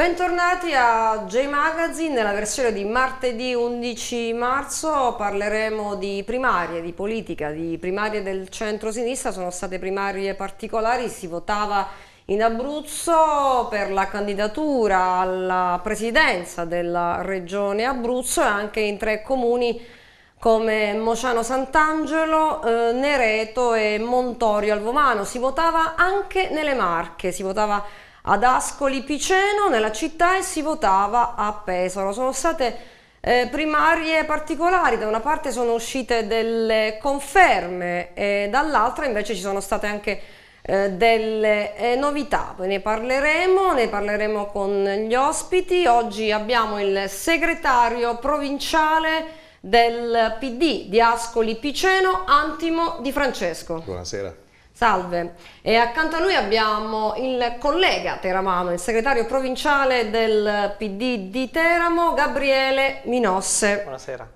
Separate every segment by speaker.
Speaker 1: Bentornati a J Magazine, nella versione di martedì 11 marzo parleremo di primarie, di politica, di primarie del centro-sinistra, sono state primarie particolari, si votava in Abruzzo per la candidatura alla presidenza della regione Abruzzo e anche in tre comuni come Mociano Sant'Angelo, eh, Nereto e Montorio Alvomano. Si votava anche nelle Marche, si votava ad Ascoli Piceno nella città e si votava a Pesaro. Sono state eh, primarie particolari, da una parte sono uscite delle conferme e dall'altra invece ci sono state anche eh, delle eh, novità, ne parleremo, ne parleremo con gli ospiti, oggi abbiamo il segretario provinciale del PD di Ascoli Piceno, Antimo Di Francesco. Buonasera. Salve. E accanto a noi abbiamo il collega teramano, il segretario provinciale del PD di Teramo, Gabriele Minosse. Buonasera.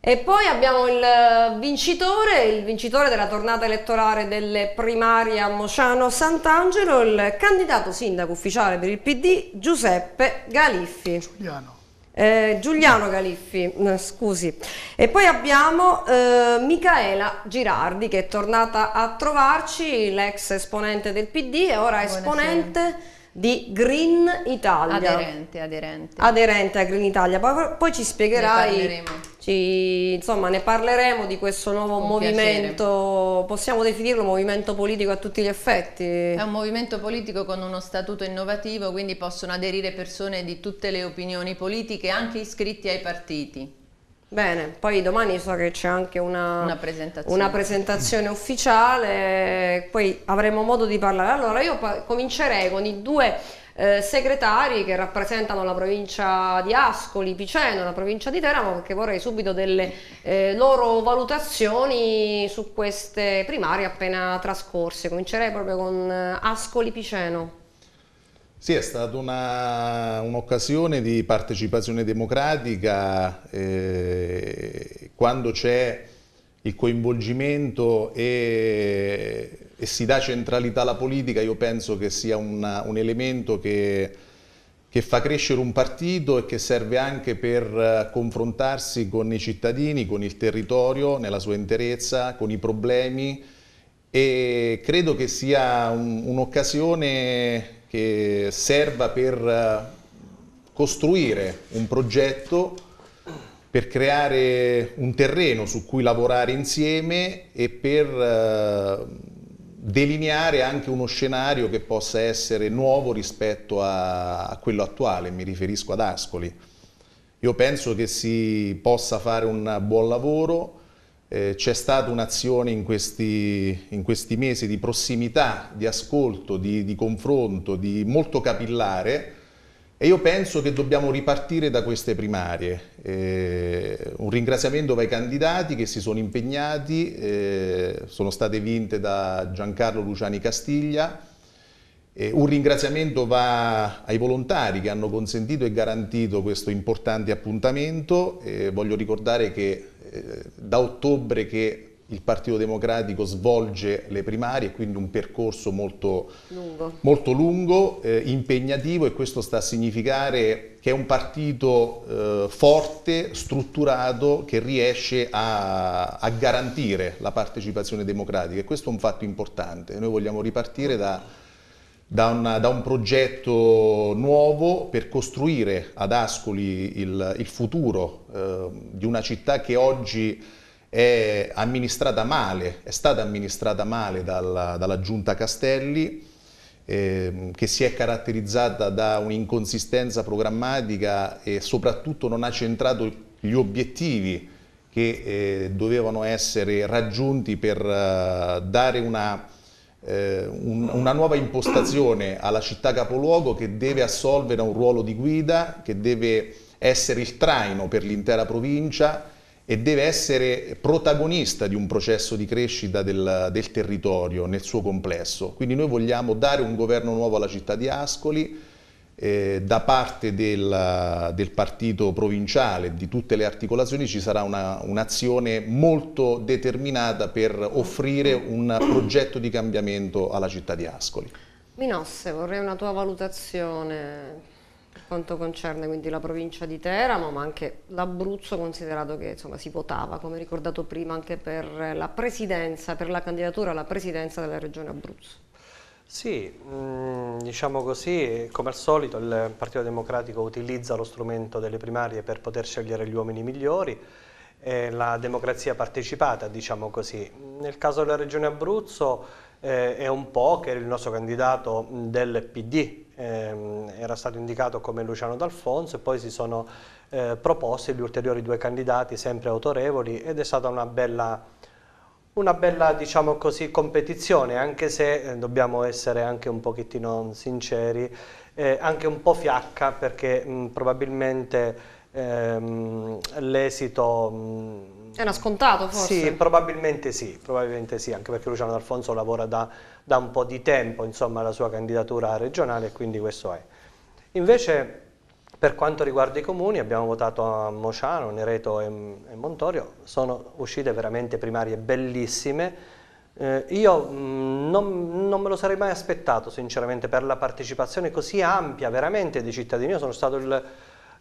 Speaker 1: E poi abbiamo il vincitore, il vincitore della tornata elettorale delle primarie a Mociano Sant'Angelo, il candidato sindaco ufficiale per il PD Giuseppe Galiffi. Giuliano. Eh, Giuliano Califfi, mm, scusi. E poi abbiamo eh, Micaela Girardi che è tornata a trovarci, l'ex esponente del PD e ora Buonasera. esponente di Green Italia. Aderente, aderente. Aderente a Green Italia. Poi, poi ci spiegherai, ci, insomma, ne parleremo di questo nuovo Con movimento, piacere. possiamo definirlo movimento politico a tutti gli effetti. È un
Speaker 2: movimento politico con uno statuto innovativo, quindi possono aderire persone di tutte le opinioni politiche, anche iscritti ai partiti.
Speaker 1: Bene, poi domani so che c'è anche una, una, presentazione. una, presentazione. ufficiale, poi avremo modo di parlare. Allora io comincerei con i due eh, segretari che rappresentano la provincia di Ascoli, Piceno, la provincia di Teramo, perché vorrei subito delle eh, loro valutazioni su queste primarie appena trascorse. Comincerei proprio con eh, Ascoli Piceno.
Speaker 3: Sì, è stata un'occasione di partecipazione democratica eh, quando c'è il coinvolgimento e, e, si dà centralità alla politica, io penso che sia una, un elemento che, che, fa crescere un partito e che serve anche per eh, confrontarsi con i cittadini, con il territorio nella sua interezza, con i problemi e credo che sia un'occasione che serva per eh, costruire un progetto per creare un terreno su cui lavorare insieme e per eh, delineare anche uno scenario che possa essere nuovo rispetto a, quello attuale, mi riferisco ad Ascoli. Io penso che si possa fare un buon lavoro, eh, c'è stata un'azione in questi, in questi, mesi di prossimità, di ascolto, di, di confronto, di molto capillare e io penso che dobbiamo ripartire da queste primarie. Eh, un ringraziamento va ai candidati che si sono impegnati, eh, sono state vinte da Giancarlo Luciani Castiglia, eh, un ringraziamento va ai volontari che hanno consentito e garantito questo importante appuntamento. Eh, voglio ricordare che eh, da ottobre che il Partito Democratico svolge le primarie, quindi un percorso molto lungo, molto lungo eh, impegnativo e questo sta a significare che è un partito eh, forte, strutturato, che riesce a, a garantire la partecipazione democratica e questo è un fatto importante. Noi vogliamo ripartire da da, una, da, un progetto nuovo per costruire ad Ascoli il, il futuro eh, di una città che oggi è amministrata male, è stata amministrata male dalla, dalla Giunta Castelli, eh, che si è caratterizzata da un'inconsistenza programmatica e soprattutto non ha centrato gli obiettivi che eh, dovevano essere raggiunti per eh, dare una eh, un, una nuova impostazione alla città capoluogo che deve assolvere un ruolo di guida, che deve essere il traino per l'intera provincia e deve essere protagonista di un processo di crescita del, del territorio nel suo complesso. Quindi noi vogliamo dare un governo nuovo alla città di Ascoli, eh, da parte del, del, partito provinciale, di tutte le articolazioni, ci sarà un'azione un molto determinata per offrire un progetto di cambiamento alla città di Ascoli.
Speaker 1: Minosse, vorrei una tua valutazione per quanto concerne quindi la provincia di Teramo, ma anche l'Abruzzo, considerato che insomma, si votava, come ricordato prima, anche per la presidenza, per la candidatura alla presidenza della regione Abruzzo.
Speaker 4: Sì, mm, diciamo così, come al solito il Partito Democratico utilizza lo strumento delle primarie per poter scegliere gli uomini migliori, eh, la democrazia partecipata, diciamo così. Nel caso della Regione Abruzzo eh, è un po' che il nostro candidato del PD eh, era stato indicato come Luciano D'Alfonso e poi si sono eh, proposti gli ulteriori due candidati sempre autorevoli ed è stata una bella una bella, diciamo così, competizione, anche se eh, dobbiamo essere anche un pochettino sinceri, eh, anche un po' fiacca perché mh, mm, probabilmente ehm, l'esito...
Speaker 1: Era mm, scontato forse? Sì
Speaker 4: probabilmente, sì, probabilmente sì, anche perché Luciano D'Alfonso lavora da, da, un po' di tempo, insomma, la sua candidatura regionale, quindi questo è. Invece per quanto riguarda i comuni, abbiamo votato a Mociano, Nereto e, e Montorio, sono uscite veramente primarie bellissime, eh, io mh, mm, non, non, me lo sarei mai aspettato sinceramente per la partecipazione così ampia veramente dei cittadini. Io sono stato il,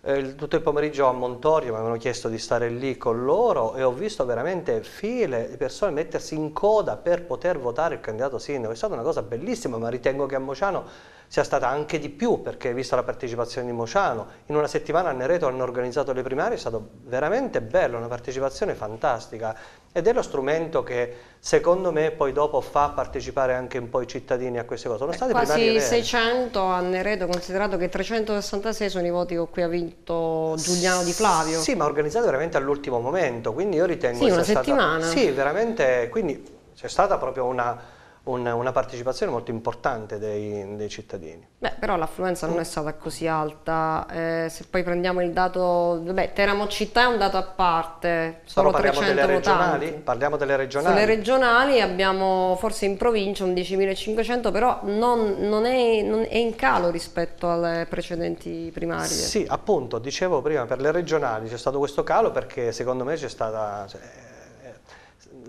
Speaker 4: eh, il, tutto il pomeriggio a Montorio, mi avevano chiesto di stare lì con loro e ho visto veramente file di persone mettersi in coda per poter votare il candidato sindaco. È stata una cosa bellissima, ma ritengo che a Mociano sia stata anche di più, perché vista la partecipazione di Mociano, in una settimana a Nereto hanno organizzato le primarie, è stato veramente bello, una partecipazione fantastica ed è lo strumento che secondo me poi dopo fa partecipare anche un po' i cittadini a queste cose. Sono eh, state quasi
Speaker 1: 600 a Nereto, considerato che 366 sono i voti con cui ha vinto Giuliano Di Flavio. Sì, ma
Speaker 4: organizzato veramente all'ultimo momento, quindi io ritengo... Sì, una settimana. Stata, sì, veramente, quindi c'è stata proprio una una, una partecipazione molto importante dei, dei cittadini.
Speaker 1: Beh, però l'affluenza non è stata così alta, eh, se poi prendiamo il dato, vabbè, Teramo città è un dato a parte, solo però parliamo delle regionali?
Speaker 4: Parliamo delle regionali? Sulle
Speaker 1: regionali abbiamo forse in provincia un 10.500, però non, non, è, non, è, in calo rispetto alle precedenti primarie. Sì,
Speaker 4: appunto, dicevo prima, per le regionali c'è stato questo calo perché secondo me c'è stata... Cioè,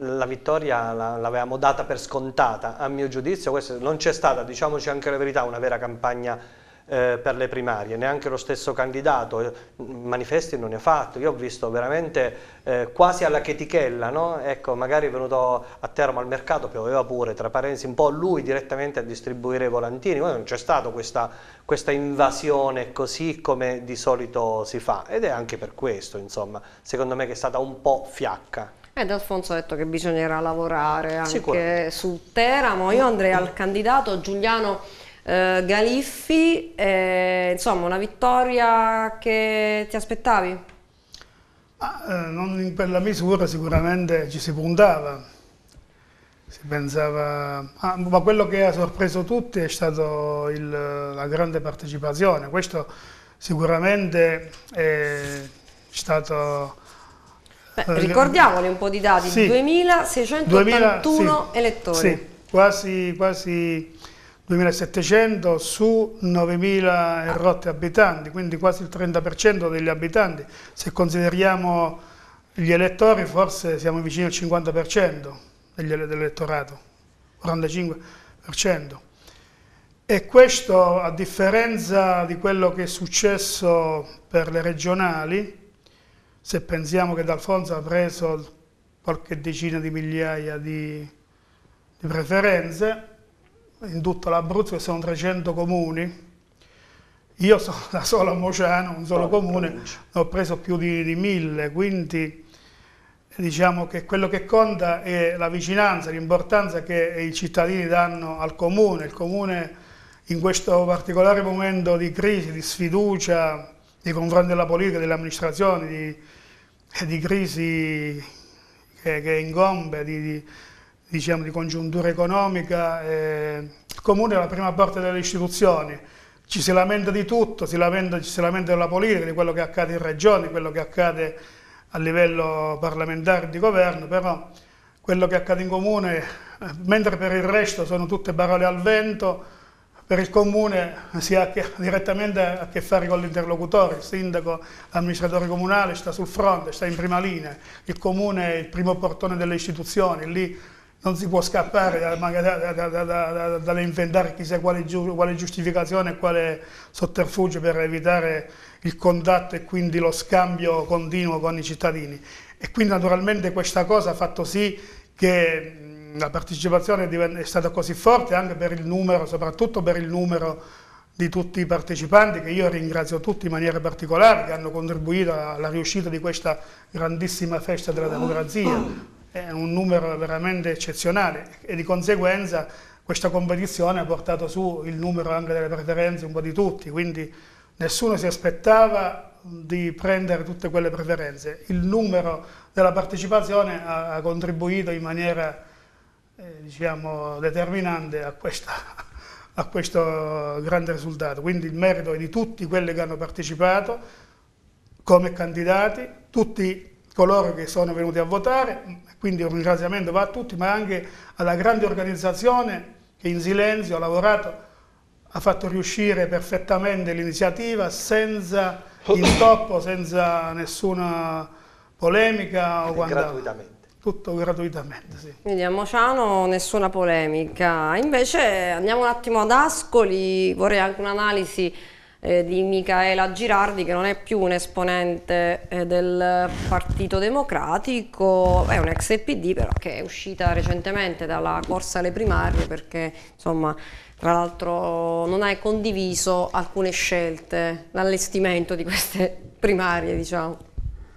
Speaker 4: la vittoria l'avevamo data per scontata, a mio giudizio questo, non c'è stata, diciamoci anche la verità, una vera campagna eh, per le primarie, neanche lo stesso candidato, eh, manifesti non ne ha fatto, io ho visto veramente eh, quasi alla chetichella, no? ecco, magari è venuto a Termo al mercato, pioveva pure, tra parentesi, un po' lui direttamente a distribuire i volantini, Poi non c'è stata questa, questa, invasione così come di solito si fa ed è anche per questo, insomma, secondo me che è stata un po' fiacca.
Speaker 1: Ed Alfonso ha detto che bisognerà lavorare anche su Teramo. Io andrei al candidato Giuliano eh, Galiffi. Eh, insomma, una vittoria che ti aspettavi?
Speaker 5: Ah, eh, non per la misura, sicuramente ci si puntava. Si pensava... Ah, ma quello che ha sorpreso tutti è stata la grande partecipazione. Questo sicuramente è stato Beh, eh, ricordiamoli
Speaker 1: un po' di dati, sì, 2681 sì, elettori. Sì,
Speaker 5: quasi, quasi 2700 su 9000 e rotte abitanti, quindi quasi il 30% degli abitanti. Se consideriamo gli elettori forse siamo vicini al 50% dell'elettorato, 45%. E questo a differenza di quello che è successo per le regionali, se pensiamo che D'Alfonso ha preso qualche decina di migliaia di, di preferenze in tutto l'Abruzzo, che sono 300 comuni, io sono da solo a Mociano, un solo comune, ne ho preso più di, di mille, quindi diciamo che quello che conta è la vicinanza, l'importanza che i cittadini danno al comune. Il comune in questo particolare momento di crisi, di sfiducia, nei confronti della politica, dell'amministrazione, di, di, crisi che, che ingombe, di, di, diciamo, di congiuntura economica. Eh, il comune è la prima parte delle istituzioni, ci si lamenta di tutto, si lamenta, ci si lamenta della politica, di quello che accade in regione, di quello che accade a livello parlamentare di governo, però quello che accade in comune, eh, mentre per il resto sono tutte parole al vento, per il comune si ha direttamente a che fare con l'interlocutore, il sindaco, l'amministratore comunale sta sul fronte, sta in prima linea, il comune è il primo portone delle istituzioni, lì non si può scappare dall'inventare da, chissà quale, giu, quale giustificazione e quale sotterfugio per evitare il contatto e quindi lo scambio continuo con i cittadini. E quindi naturalmente questa cosa ha fatto sì che Mm, la partecipazione è stata così forte anche per il numero, soprattutto per il numero di tutti i partecipanti che io ringrazio tutti in maniera particolare che hanno contribuito alla riuscita di questa grandissima festa della democrazia è un numero veramente eccezionale e di conseguenza questa competizione ha portato su il numero anche delle preferenze un po' di tutti quindi nessuno si aspettava di prendere tutte quelle preferenze il numero della partecipazione ha contribuito in maniera eh, diciamo, determinante a, questa, a questo grande risultato. Quindi il merito è di tutti quelli che hanno partecipato come candidati, tutti coloro che sono venuti a votare, quindi un ringraziamento va a tutti, ma anche alla grande organizzazione che in silenzio ha lavorato, ha fatto riuscire perfettamente l'iniziativa senza oh. intoppo, senza nessuna polemica o quant'altro. Gratuitamente tutto gratuitamente. Sì.
Speaker 1: Quindi a Mociano nessuna polemica, invece andiamo un attimo ad Ascoli, vorrei anche un'analisi eh, di Micaela Girardi che non è più un esponente eh, del Partito Democratico, è un ex PD però che è uscita recentemente dalla corsa alle primarie perché insomma tra l'altro non hai condiviso
Speaker 2: alcune scelte, l'allestimento di queste primarie diciamo.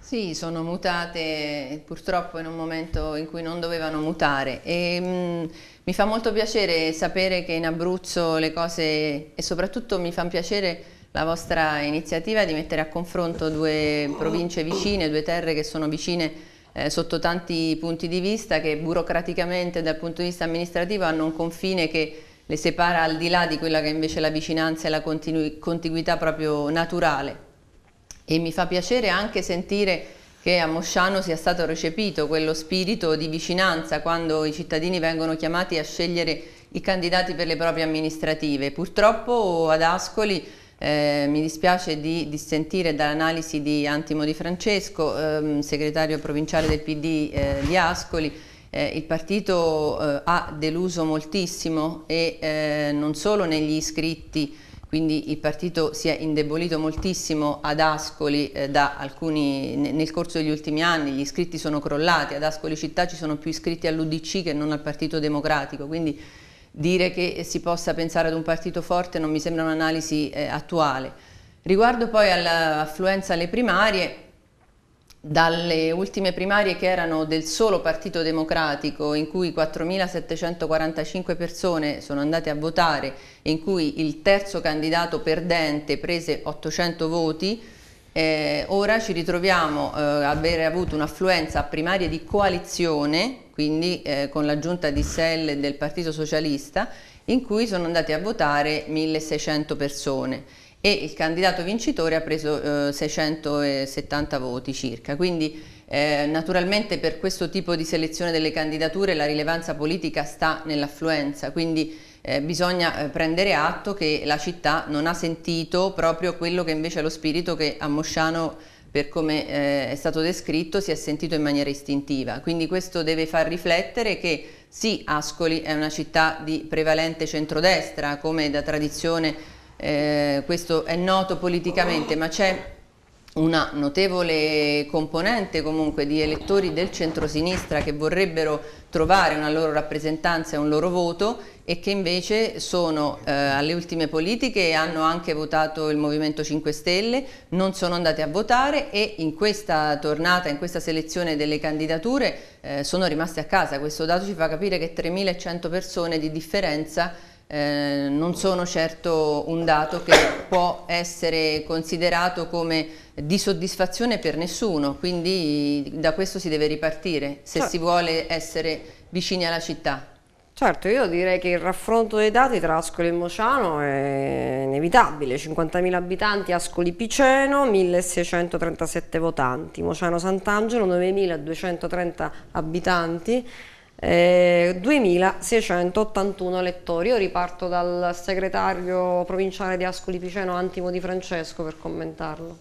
Speaker 2: Sì, sono mutate purtroppo in un momento in cui non dovevano mutare e mh, mm, mi fa molto piacere sapere che in Abruzzo le cose e soprattutto mi fa piacere la vostra iniziativa di mettere a confronto due province vicine, due terre che sono vicine eh, sotto tanti punti di vista che burocraticamente dal punto di vista amministrativo hanno un confine che le separa al di là di quella che è invece la vicinanza e la contiguità proprio naturale e mi fa piacere anche sentire che a Mosciano sia stato recepito quello spirito di vicinanza quando i cittadini vengono chiamati a scegliere i candidati per le proprie amministrative. Purtroppo ad Ascoli eh, mi dispiace di dissentire dall'analisi di Antimo Di Francesco, ehm, segretario provinciale del PD eh, di Ascoli, eh, il partito eh, ha deluso moltissimo e eh, non solo negli iscritti quindi il partito si è indebolito moltissimo ad Ascoli eh, alcuni, nel corso degli ultimi anni, gli iscritti sono crollati, ad Ascoli città ci sono più iscritti all'Udc che non al Partito Democratico, quindi dire che si possa pensare ad un partito forte non mi sembra un'analisi eh, attuale. Riguardo poi all'affluenza alle primarie, dalle ultime primarie che erano del solo Partito Democratico in cui 4.745 persone sono andate a votare in cui il terzo candidato perdente prese 800 voti, eh, ora ci ritroviamo eh, a avere avuto un'affluenza a primarie di coalizione, quindi eh, con l'aggiunta di SEL del Partito Socialista, in cui sono andate a votare 1.600 persone e il candidato vincitore ha preso eh, 670 voti circa. Quindi eh, naturalmente per questo tipo di selezione delle candidature la rilevanza politica sta nell'affluenza, quindi eh, bisogna eh, prendere atto che la città non ha sentito proprio quello che invece è lo spirito che a Mosciano per come eh, è stato descritto si è sentito in maniera istintiva. Quindi questo deve far riflettere che sì, Ascoli è una città di prevalente centrodestra, come da tradizione eh, questo è noto politicamente, ma c'è una notevole componente comunque di elettori del centrosinistra che vorrebbero trovare una loro rappresentanza e un loro voto e che invece sono eh, alle ultime politiche e hanno anche votato il Movimento 5 Stelle, non sono andati a votare e in questa tornata, in questa selezione delle candidature eh, sono rimaste a casa. Questo dato ci fa capire che 3.100 persone di differenza eh, non sono certo un dato che può essere considerato come di soddisfazione per nessuno, quindi da questo si deve ripartire se certo. si vuole essere vicini alla città. Certo, io direi
Speaker 1: che il raffronto dei dati tra Ascoli e Mociano è inevitabile, 50.000 abitanti Ascoli Piceno, 1.637 votanti, Mociano Sant'Angelo 9.230 abitanti, 2681 eh, lettori. Io riparto dal segretario provinciale di Ascoli Piceno, Antimo Di Francesco, per commentarlo.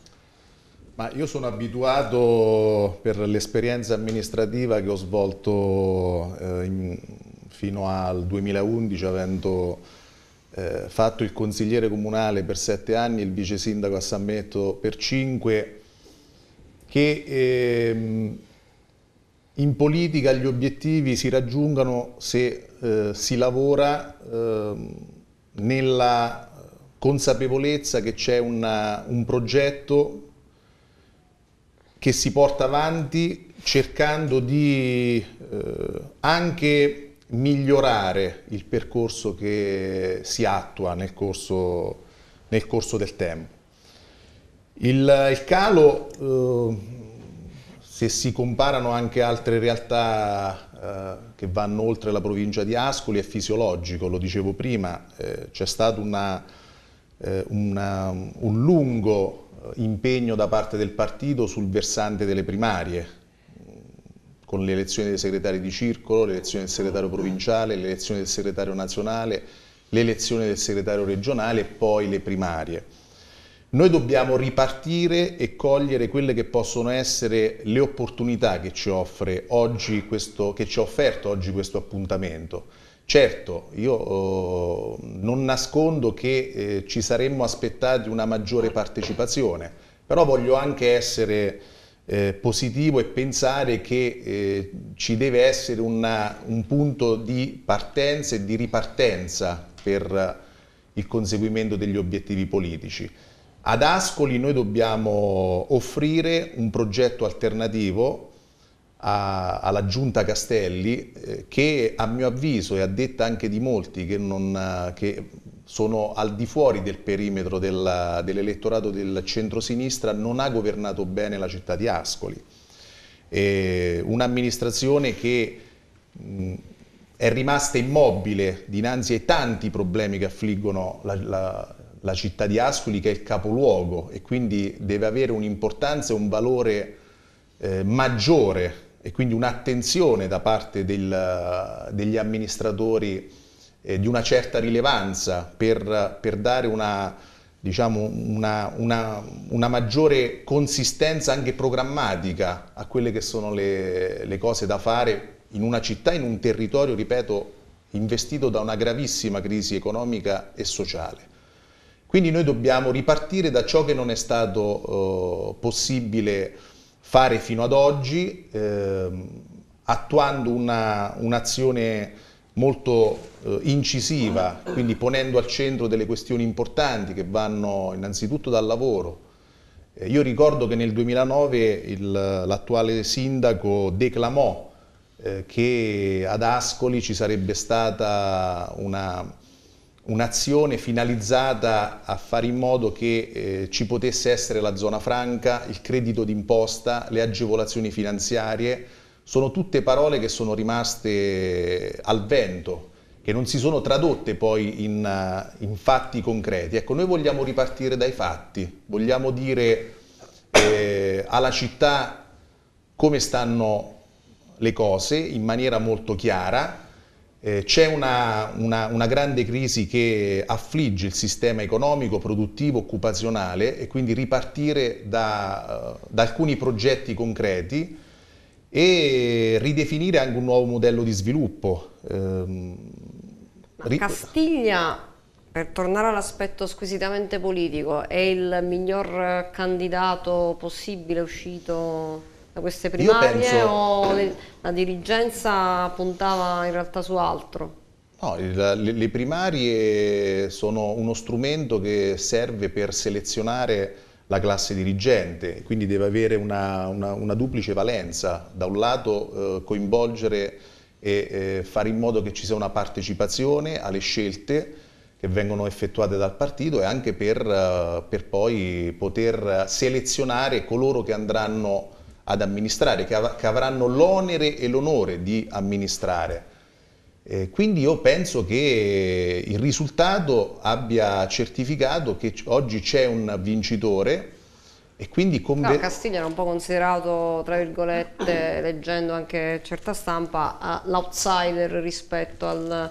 Speaker 3: Ma io sono abituato per l'esperienza amministrativa che ho svolto eh, in, fino al 2011 avendo eh, fatto il consigliere comunale per sette anni, il vice sindaco a San Metto per cinque, che ehm, in politica gli obiettivi si raggiungono se eh, si lavora eh, nella consapevolezza che c'è un progetto che si porta avanti cercando di eh, anche migliorare il percorso che si attua nel corso, nel corso del tempo. Il, il calo ehm, se si comparano anche altre realtà eh, che vanno oltre la provincia di Ascoli è fisiologico, lo dicevo prima, eh, c'è stato una, eh, una, un lungo eh, impegno da parte del partito sul versante delle primarie, con le elezioni dei segretari di circolo, l'elezione del segretario provinciale, l'elezione del segretario nazionale, l'elezione del segretario regionale e poi le primarie. Noi dobbiamo ripartire e cogliere quelle che possono essere le opportunità che ci offre oggi questo, che ci ha offerto oggi questo appuntamento. Certo, io eh, non nascondo che eh, ci saremmo aspettati una maggiore partecipazione, però voglio anche essere eh, positivo e pensare che eh, ci deve essere una, un punto di partenza e di ripartenza per eh, il conseguimento degli obiettivi politici. Ad Ascoli noi dobbiamo offrire un progetto alternativo a, alla Giunta Castelli eh, che a mio avviso e a detta anche di molti che, non, che sono al di fuori del perimetro dell'elettorato del centrosinistra non ha governato bene la città di Ascoli. Un'amministrazione che mh, è rimasta immobile dinanzi ai tanti problemi che affliggono la, città la città di Ascoli che è il capoluogo e quindi deve avere un'importanza e un valore eh, maggiore e quindi un'attenzione da parte del, degli amministratori eh, di una certa rilevanza per, per dare una, diciamo, una, una, una, maggiore consistenza anche programmatica a quelle che sono le, le cose da fare in una città, in un territorio, ripeto, investito da una gravissima crisi economica e sociale. Quindi noi dobbiamo ripartire da ciò che non è stato eh, possibile fare fino ad oggi, eh, attuando un'azione un molto eh, incisiva, quindi ponendo al centro delle questioni importanti che vanno innanzitutto dal lavoro. Eh, io ricordo che nel 2009 l'attuale sindaco declamò eh, che ad Ascoli ci sarebbe stata una un'azione finalizzata a fare in modo che eh, ci potesse essere la zona franca, il credito d'imposta, le agevolazioni finanziarie, sono tutte parole che sono rimaste eh, al vento, che non si sono tradotte poi in, eh, in fatti concreti. Ecco, noi vogliamo ripartire dai fatti, vogliamo dire eh, alla città come stanno le cose in maniera molto chiara, eh, c'è una, una, una, grande crisi che affligge il sistema economico, produttivo, occupazionale e quindi ripartire da, eh, da alcuni progetti concreti e ridefinire anche un nuovo modello di sviluppo. Eh,
Speaker 1: Castiglia per tornare all'aspetto squisitamente politico, è il miglior candidato possibile uscito da queste primarie penso, o le, la dirigenza puntava in realtà su altro?
Speaker 3: No, le, le primarie sono uno strumento che serve per selezionare la classe dirigente, quindi deve avere una, una, una duplice valenza, da un lato eh, coinvolgere e eh, fare in modo che ci sia una partecipazione alle scelte che vengono effettuate dal partito e anche per, eh, per poi poter selezionare coloro che andranno ad amministrare, che, av che avranno l'onere e l'onore di amministrare. Eh, quindi io penso che il risultato abbia certificato che oggi c'è un vincitore e quindi no, Castiglia
Speaker 1: era un po' considerato, tra virgolette, leggendo anche certa stampa, l'outsider rispetto al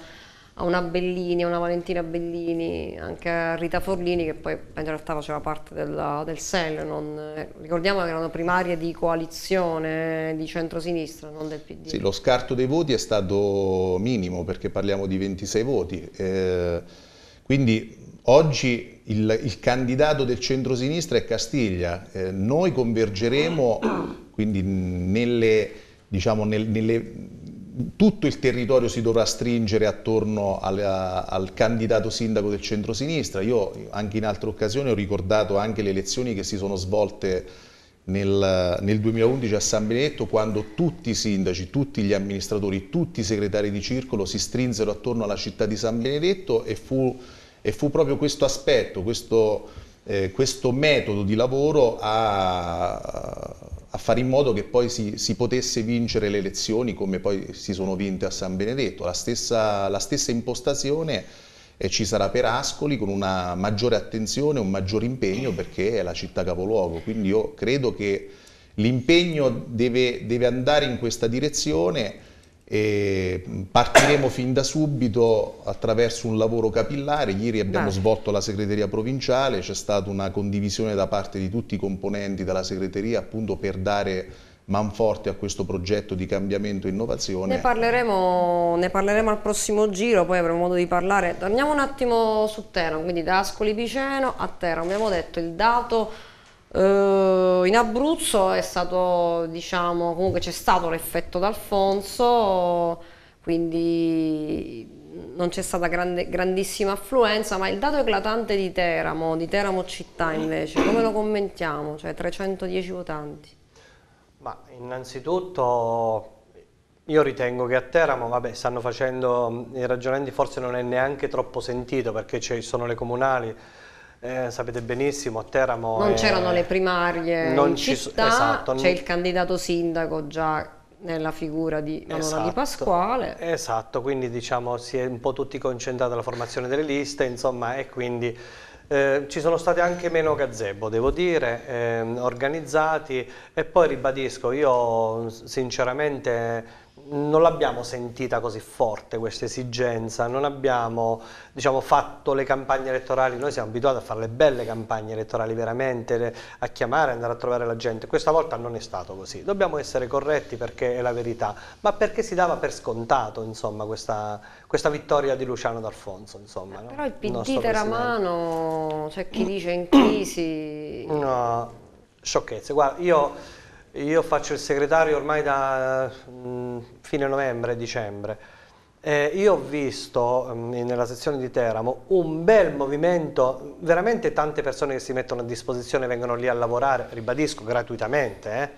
Speaker 1: a una Bellini, a una Valentina Bellini, anche a Rita Forlini che poi in realtà faceva parte della, del SEL, non, eh, ricordiamo che erano primarie di coalizione eh, di centrosinistra, non del PD.
Speaker 3: Sì, lo scarto dei voti è stato minimo perché parliamo di 26 voti, eh, quindi oggi il, il, candidato del centrosinistra è Castiglia, eh, noi convergeremo quindi nelle, diciamo, nel, nelle tutto il territorio si dovrà stringere attorno al, al candidato sindaco del centro-sinistra. Io anche in altre occasioni ho ricordato anche le elezioni che si sono svolte nel, nel, 2011 a San Benedetto quando tutti i sindaci, tutti gli amministratori, tutti i segretari di circolo si strinsero attorno alla città di San Benedetto e fu, e fu proprio questo aspetto, questo, eh, questo metodo di lavoro a, a fare in modo che poi si, si, potesse vincere le elezioni come poi si sono vinte a San Benedetto. La stessa, la stessa impostazione eh, ci sarà per Ascoli con una maggiore attenzione, un maggior impegno perché è la città capoluogo, quindi io credo che l'impegno deve, deve andare in questa direzione e partiremo fin da subito attraverso un lavoro capillare. Ieri abbiamo Vai. svolto la segreteria provinciale, c'è stata una condivisione da parte di tutti i componenti della segreteria appunto per dare manforte a questo progetto di cambiamento e innovazione. Ne
Speaker 1: parleremo, ne parleremo, al prossimo giro, poi avremo modo di parlare. Torniamo un attimo su Teramo, quindi da Ascoli Piceno a Teramo. Abbiamo detto il dato Uh, in Abruzzo è stato, diciamo, comunque c'è stato l'effetto d'Alfonso, quindi non c'è stata grande, grandissima affluenza, ma il dato eclatante di Teramo, di Teramo città invece, come lo commentiamo? Cioè 310 votanti.
Speaker 4: Ma innanzitutto io ritengo che a Teramo, vabbè, stanno facendo mm, i ragionamenti, forse non è neanche troppo sentito perché ci sono le comunali, eh, sapete benissimo, a Teramo... Non è... c'erano le
Speaker 1: primarie non ci città, esatto, c'è il candidato sindaco già nella figura di Manuela esatto, Di
Speaker 4: Pasquale. Esatto, quindi diciamo si è un po' tutti concentrati alla formazione delle liste, insomma, e quindi... Eh, ci sono stati anche meno gazebo, devo dire, eh, organizzati e poi ribadisco, io sinceramente non l'abbiamo sentita così forte questa esigenza, non abbiamo diciamo, fatto le campagne elettorali, noi siamo abituati a fare le belle campagne elettorali veramente, a chiamare, andare a trovare la gente, questa volta non è stato così, dobbiamo essere corretti perché è la verità, ma perché si dava per scontato insomma, questa, questa, vittoria di Luciano D'Alfonso. no? Però il PD
Speaker 1: Teramano, c'è cioè chi dice in crisi...
Speaker 4: No, sciocchezze, guarda io io faccio il segretario ormai da mh, mm, fine novembre, dicembre. Eh, io ho visto mh, mm, nella sezione di Teramo un bel movimento, veramente tante persone che si mettono a disposizione vengono lì a lavorare, ribadisco gratuitamente, eh,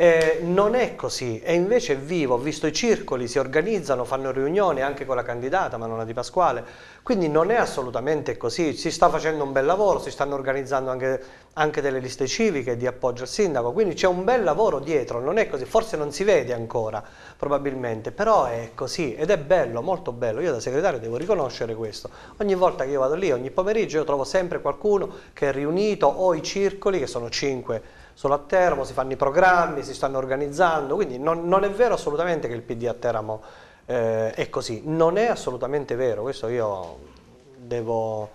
Speaker 4: eh, non è così, è invece vivo, ho visto i circoli, si organizzano, fanno riunioni anche con la candidata Manuela Di Pasquale, quindi non è assolutamente così, si sta facendo un bel lavoro, si stanno organizzando anche, anche delle liste civiche di appoggio al sindaco, quindi c'è un bel lavoro dietro, non è così, forse non si vede ancora probabilmente, però è così ed è bello, molto bello, io da segretario devo riconoscere questo, ogni volta che io vado lì, ogni pomeriggio io trovo sempre qualcuno che è riunito o i circoli, che sono cinque sono a Teramo, si fanno i programmi, si stanno organizzando, quindi non, non è vero assolutamente che il PD a Teramo eh, è così, non è assolutamente vero, questo io devo,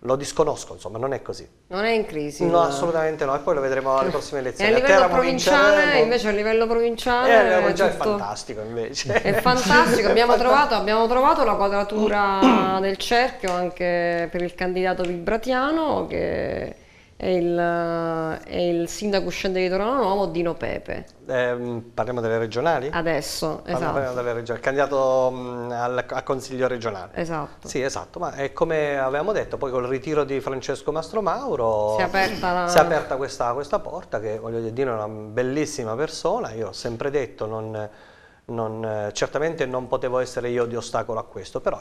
Speaker 4: lo disconosco, insomma, non è così. Non è in crisi? No, no. assolutamente no, e poi lo vedremo alle eh. prossime elezioni. E a, a livello provinciale, invece
Speaker 1: a livello provinciale... Eh, è, tutto... è fantastico
Speaker 4: invece. È fantastico, abbiamo, è trovato,
Speaker 1: abbiamo, trovato, la quadratura del cerchio anche per il candidato vibratiano che e il, e il sindaco uscente di Torano Nuovo Dino Pepe.
Speaker 4: Eh, parliamo delle regionali? Adesso, esatto. Parliamo delle regionali, candidato mh, mm, al, a consiglio regionale. Esatto. Sì, esatto, ma è come avevamo detto, poi col ritiro di Francesco Mastromauro si è aperta, la... si è aperta questa, questa, porta che voglio dire Dino è una bellissima persona, io ho sempre detto non... Non, certamente non potevo essere io di ostacolo a questo, però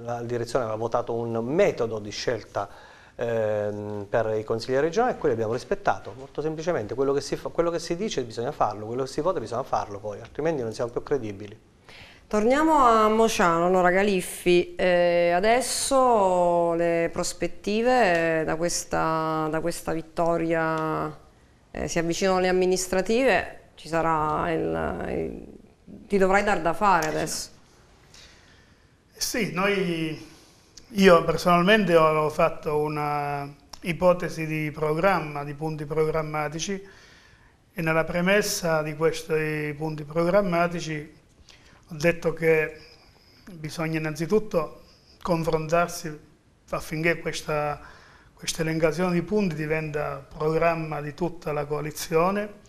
Speaker 4: la direzione aveva votato un metodo di scelta ehm, per i consigli regionali e quelli abbiamo rispettato, molto semplicemente quello che, si fa, quello che si dice bisogna farlo, quello che si vota bisogna farlo poi, altrimenti non siamo più credibili. Torniamo a
Speaker 1: Mociano, Nora Galiffi, eh, adesso le prospettive eh, da, questa, da questa, vittoria eh, si avvicinano le amministrative, ci sarà il, il, ti dovrai dar da fare eh adesso.
Speaker 5: Eh sì, noi io personalmente ho fatto una ipotesi di programma, di punti programmatici e nella premessa di questi punti programmatici ho detto che bisogna innanzitutto confrontarsi affinché questa, questa elencazione di punti diventa programma di tutta la coalizione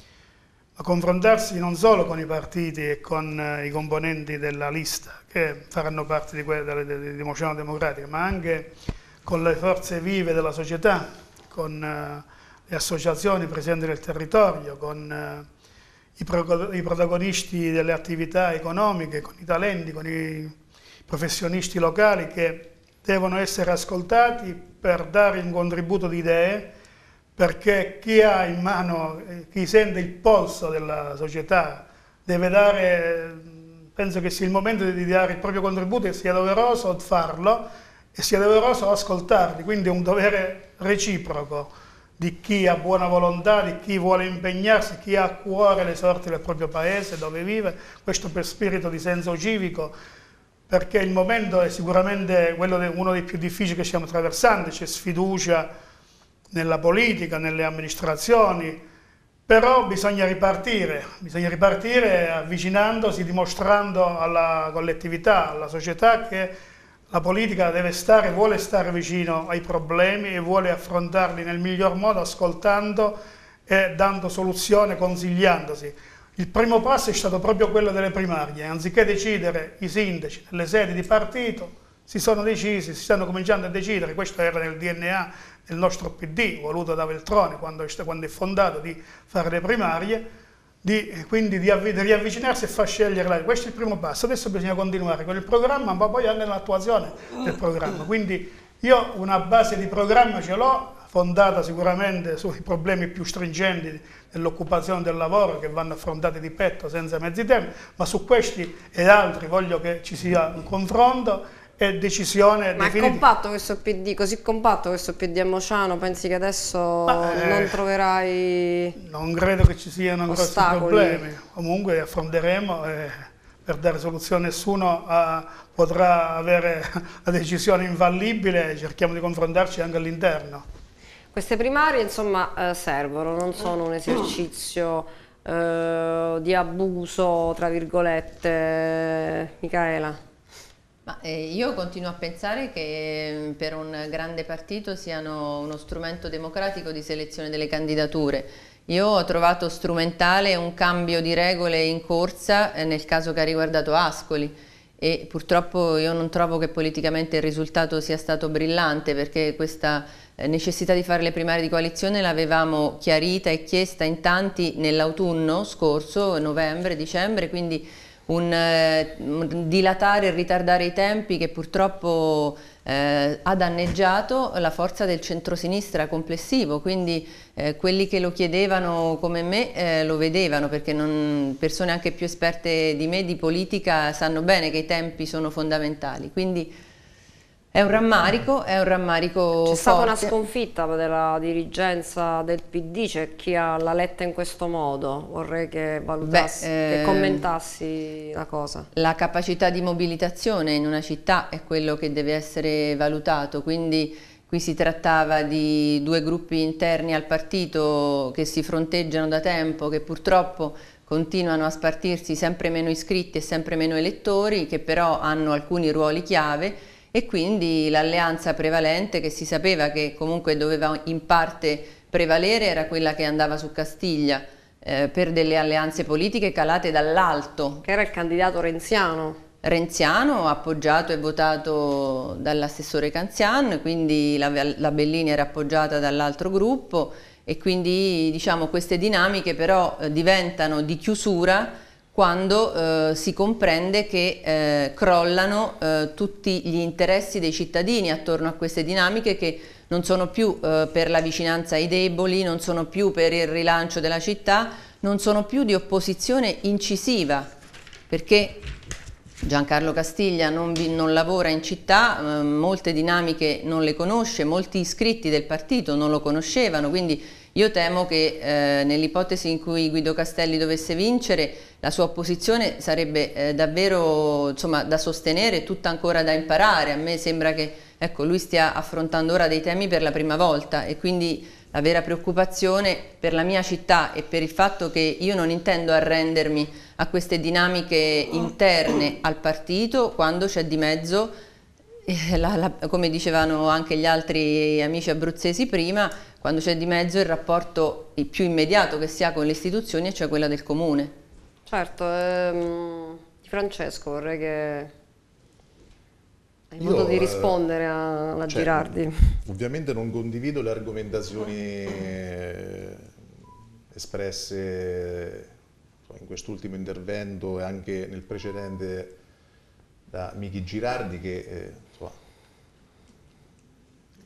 Speaker 5: a confrontarsi non solo con i partiti e con eh, i componenti della lista che faranno parte di, quella, di, di Mozione Democratica, ma anche con le forze vive della società, con eh, le associazioni presenti nel territorio, con eh, i protagonisti delle attività economiche, con i talenti, con i professionisti locali che devono essere ascoltati per dare un contributo di idee perché chi ha in mano, eh, chi sente il polso della società deve dare, penso che sia il momento di dare il proprio contributo e sia doveroso farlo e sia doveroso ascoltarli, quindi è un dovere reciproco di chi ha buona volontà, di chi vuole impegnarsi, chi ha a cuore le sorti del proprio paese, dove vive, questo per spirito di senso civico, perché il momento è sicuramente uno dei più difficili che stiamo attraversando, c'è sfiducia, nella politica, nelle amministrazioni, però bisogna ripartire, bisogna ripartire avvicinandosi, dimostrando alla collettività, alla società che la politica deve stare, vuole stare vicino ai problemi e vuole affrontarli nel miglior modo ascoltando e dando soluzione, consigliandosi. Il primo passo è stato proprio quello delle primarie, anziché decidere i sindaci nelle sedi di partito, si sono decisi, si stanno cominciando a decidere, questo era nel DNA il nostro PD, voluto da Veltroni quando, quando è fondato, di fare le primarie, di, eh, quindi di, avvi, di, riavvicinarsi e far scegliere la Questo è il primo passo, adesso bisogna continuare con il programma, ma poi anche l'attuazione del programma. Quindi io una base di programma ce l'ho, fondata sicuramente sui problemi più stringenti dell'occupazione del lavoro che vanno affrontati di petto senza mezzi tempi, ma su questi ed altri voglio che ci sia un confronto è
Speaker 1: decisione Ma definitiva. è compatto questo PD, così compatto questo PD a Mociano, pensi che adesso Ma, eh, non troverai
Speaker 5: Non credo che ci siano
Speaker 1: ostacoli. grossi problemi,
Speaker 5: comunque affronteremo eh, per dare soluzione nessuno a, eh, potrà avere la decisione infallibile, cerchiamo di confrontarci anche all'interno.
Speaker 1: Queste primarie insomma eh, servono, non sono un esercizio
Speaker 2: eh, di abuso, tra virgolette, Micaela? Ma, eh, io continuo a pensare che mm, per un grande partito siano uno strumento democratico di selezione delle candidature. Io ho trovato strumentale un cambio di regole in corsa eh, nel caso che ha riguardato Ascoli e purtroppo io non trovo che politicamente il risultato sia stato brillante perché questa eh, necessità di fare le primarie di coalizione l'avevamo chiarita e chiesta in tanti nell'autunno scorso, novembre, dicembre, quindi eh, un, dilatare e ritardare i tempi che purtroppo eh, ha danneggiato la forza del centrosinistra complessivo, quindi eh, quelli che lo chiedevano come me eh, lo vedevano perché non, persone anche più esperte di me di politica sanno bene che i tempi sono fondamentali. Quindi, è un rammarico, è un rammarico C'è stata una
Speaker 1: sconfitta della dirigenza del PD, c'è chi ha la letta in questo modo, vorrei
Speaker 2: che valutassi, Beh, eh, che ehm,
Speaker 1: commentassi
Speaker 2: la cosa. La capacità di mobilitazione in una città è quello che deve essere valutato, quindi qui si trattava di due gruppi interni al partito che si fronteggiano da tempo, che purtroppo continuano a spartirsi sempre meno iscritti e sempre meno elettori, che però hanno alcuni ruoli chiave, e quindi l'alleanza prevalente che si sapeva che comunque doveva in parte prevalere era quella che andava su Castiglia eh, per delle alleanze politiche calate dall'alto. Che era il candidato renziano. Renziano, appoggiato e votato dall'assessore Canzian, quindi la, la Bellini era appoggiata dall'altro gruppo e quindi diciamo queste dinamiche però eh, diventano di chiusura quando eh, si comprende che eh, crollano eh, tutti gli interessi dei cittadini attorno a queste dinamiche che non sono più eh, per la vicinanza ai deboli, non sono più per il rilancio della città, non sono più di opposizione incisiva, perché Giancarlo Castiglia non, non lavora in città, eh, molte dinamiche non le conosce, molti iscritti del partito non lo conoscevano, quindi io temo che eh, nell'ipotesi in cui Guido Castelli dovesse vincere la sua opposizione sarebbe eh, davvero insomma, da sostenere, tutta ancora da imparare. A me sembra che ecco, lui stia affrontando ora dei temi per la prima volta e quindi la vera preoccupazione per la mia città e per il fatto che io non intendo arrendermi a queste dinamiche interne al partito quando c'è di mezzo eh, la, la, come dicevano anche gli altri amici abruzzesi prima, quando c'è di mezzo il rapporto più immediato che si ha con le istituzioni, cioè quella del comune.
Speaker 1: Certo, ehm, Francesco vorrei che
Speaker 3: hai modo di eh, rispondere alla cioè, Girardi. Ovviamente non condivido le argomentazioni eh, espresse in quest'ultimo intervento e anche nel precedente da Michi Girardi che eh,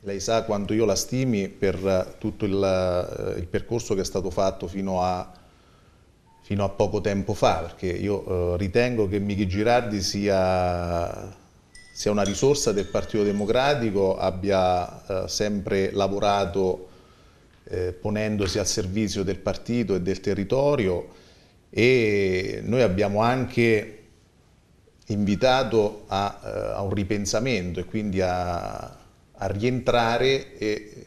Speaker 3: lei sa quanto io la stimi per eh, tutto il, eh, il percorso che è stato fatto fino a, fino a poco tempo fa, perché io eh, ritengo che Michi Girardi sia, sia, una risorsa del Partito Democratico, abbia sempre lavorato ponendosi al servizio del partito e del territorio e noi abbiamo anche invitato a, a un ripensamento e quindi a, a rientrare e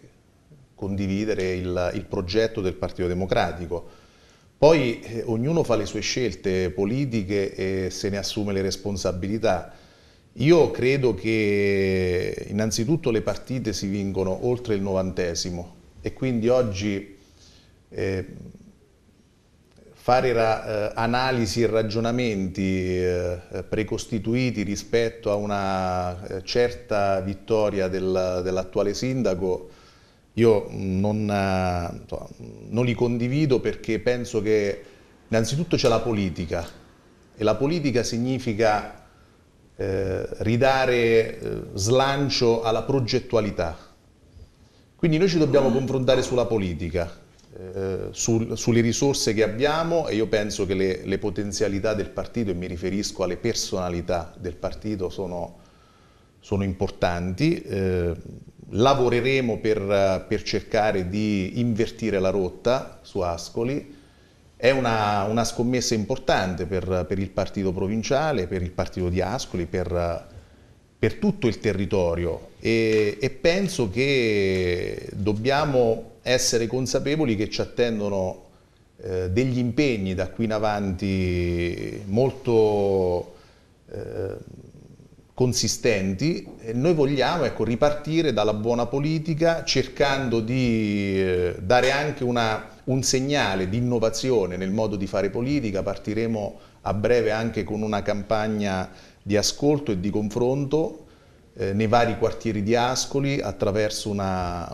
Speaker 3: condividere il, il progetto del Partito Democratico. Poi eh, ognuno fa le sue scelte politiche e se ne assume le responsabilità. Io credo che innanzitutto le partite si vincono oltre il novantesimo e quindi oggi eh, fare ra eh, analisi e ragionamenti eh, precostituiti rispetto a una eh, certa vittoria del, dell'attuale sindaco, io non, eh, non, li condivido perché penso che innanzitutto c'è la politica e la politica significa eh, ridare slancio alla progettualità. Quindi noi ci dobbiamo confrontare sulla politica, eh, sul, sulle risorse che abbiamo e io penso che le, le, potenzialità del partito, e mi riferisco alle personalità del partito, sono, sono importanti. Eh, lavoreremo per, per, cercare di invertire la rotta su Ascoli. È una, una scommessa importante per, per, il partito provinciale, per il partito di Ascoli, per, per tutto il territorio e, e penso che dobbiamo essere consapevoli che ci attendono eh, degli impegni da qui in avanti molto eh, consistenti. E noi vogliamo ecco, ripartire dalla buona politica cercando di eh, dare anche una, un segnale di innovazione nel modo di fare politica. Partiremo a breve anche con una campagna di ascolto e di confronto eh, nei vari quartieri di Ascoli attraverso una,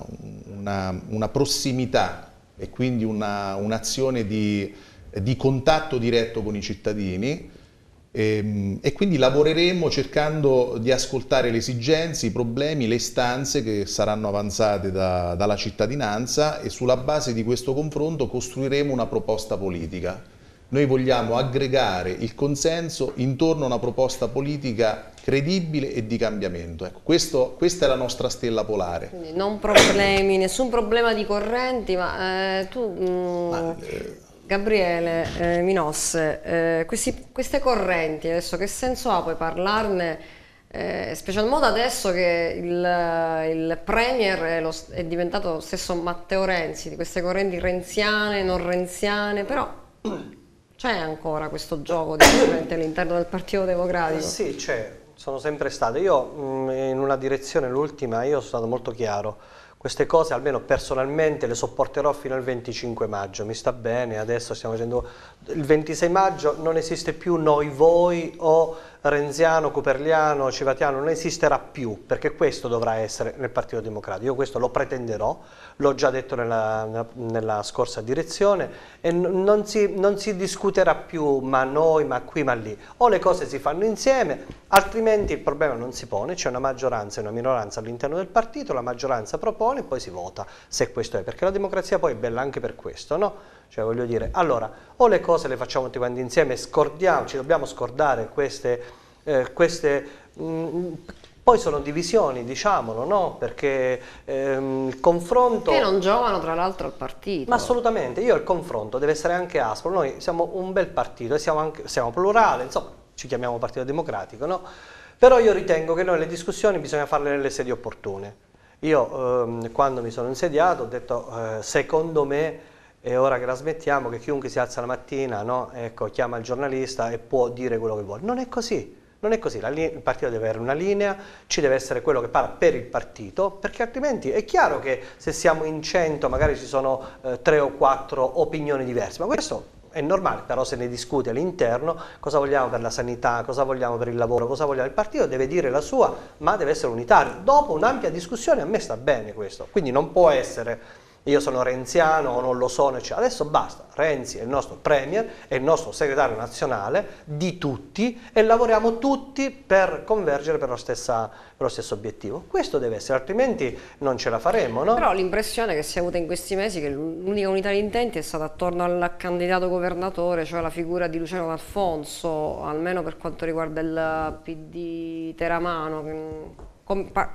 Speaker 3: una, una prossimità e quindi un'azione un di, di, contatto diretto con i cittadini e, ehm, e, quindi lavoreremo cercando di ascoltare le esigenze, i problemi, le istanze che saranno avanzate da, dalla cittadinanza e sulla base di questo confronto costruiremo una proposta politica. Noi vogliamo aggregare il consenso intorno a una proposta politica credibile e di cambiamento. Ecco, questo, questa è la nostra stella polare. Quindi
Speaker 1: non problemi, nessun problema di correnti, ma eh, tu... Mm, ma, eh, Gabriele eh, Minosse, eh, questi, queste correnti adesso che senso ha poi parlarne? Eh, special modo adesso che il, il premier è, lo, è, diventato lo stesso Matteo Renzi, di queste correnti renziane, non renziane, però c'è ancora questo gioco di corrente all'interno del Partito Democratico? Eh sì,
Speaker 4: c'è. Sono sempre stato, io mm, in una direzione, l'ultima, io sono stato molto chiaro, queste cose almeno personalmente le sopporterò fino al 25 maggio, mi sta bene, adesso stiamo facendo, il 26 maggio non esiste più noi, voi o renziano, cuperliano, civatiano non esisterà più, perché questo dovrà essere nel Partito Democratico. Io questo lo pretenderò, l'ho già detto nella, nella, scorsa direzione, e non si, non si discuterà più ma noi, ma qui, ma lì. O le cose si fanno insieme, altrimenti il problema non si pone, c'è una maggioranza e una minoranza all'interno del partito, la maggioranza propone e poi si vota, se questo è, perché la democrazia poi è bella anche per questo, no? Cioè voglio dire, allora, o le cose le facciamo tutti quanti insieme, scordiamoci, dobbiamo scordare queste... Eh, queste mh, mm, poi sono divisioni, diciamolo, no? Perché ehm, il confronto... Che non giovano tra l'altro al partito. Ma assolutamente, io il confronto deve essere anche aspro. Noi siamo un bel partito siamo, anche, siamo plurale, insomma, ci chiamiamo Partito Democratico, no? Però io ritengo che noi le discussioni bisogna farle nelle sedi opportune. Io ehm, quando mi sono insediato ho detto, eh, secondo me e ora che la smettiamo che chiunque si alza la mattina no, ecco, chiama il giornalista e può dire quello che vuole. Non è così. Non è così, linea, il partito deve avere una linea, ci deve essere quello che parla per il partito, perché altrimenti è chiaro che se siamo in 100 magari ci sono eh, 3 o quattro opinioni diverse, ma questo è normale, però se ne discute all'interno cosa vogliamo per la sanità, cosa vogliamo per il lavoro, cosa vogliamo. Il partito deve dire la sua, ma deve essere unitario. Dopo un'ampia discussione a me sta bene questo, quindi non può essere io sono renziano o non lo sono, eccetera. Adesso basta, Renzi è il nostro premier, è il nostro segretario nazionale di tutti e lavoriamo tutti per convergere per lo, stessa, per lo stesso obiettivo. Questo deve essere, altrimenti non ce la faremo. No? Però
Speaker 1: l'impressione che si è avuta in questi mesi è che l'unica unità di intenti è stata attorno al candidato governatore, cioè la figura di Luciano D'Alfonso, almeno per quanto riguarda il PD Teramano. Che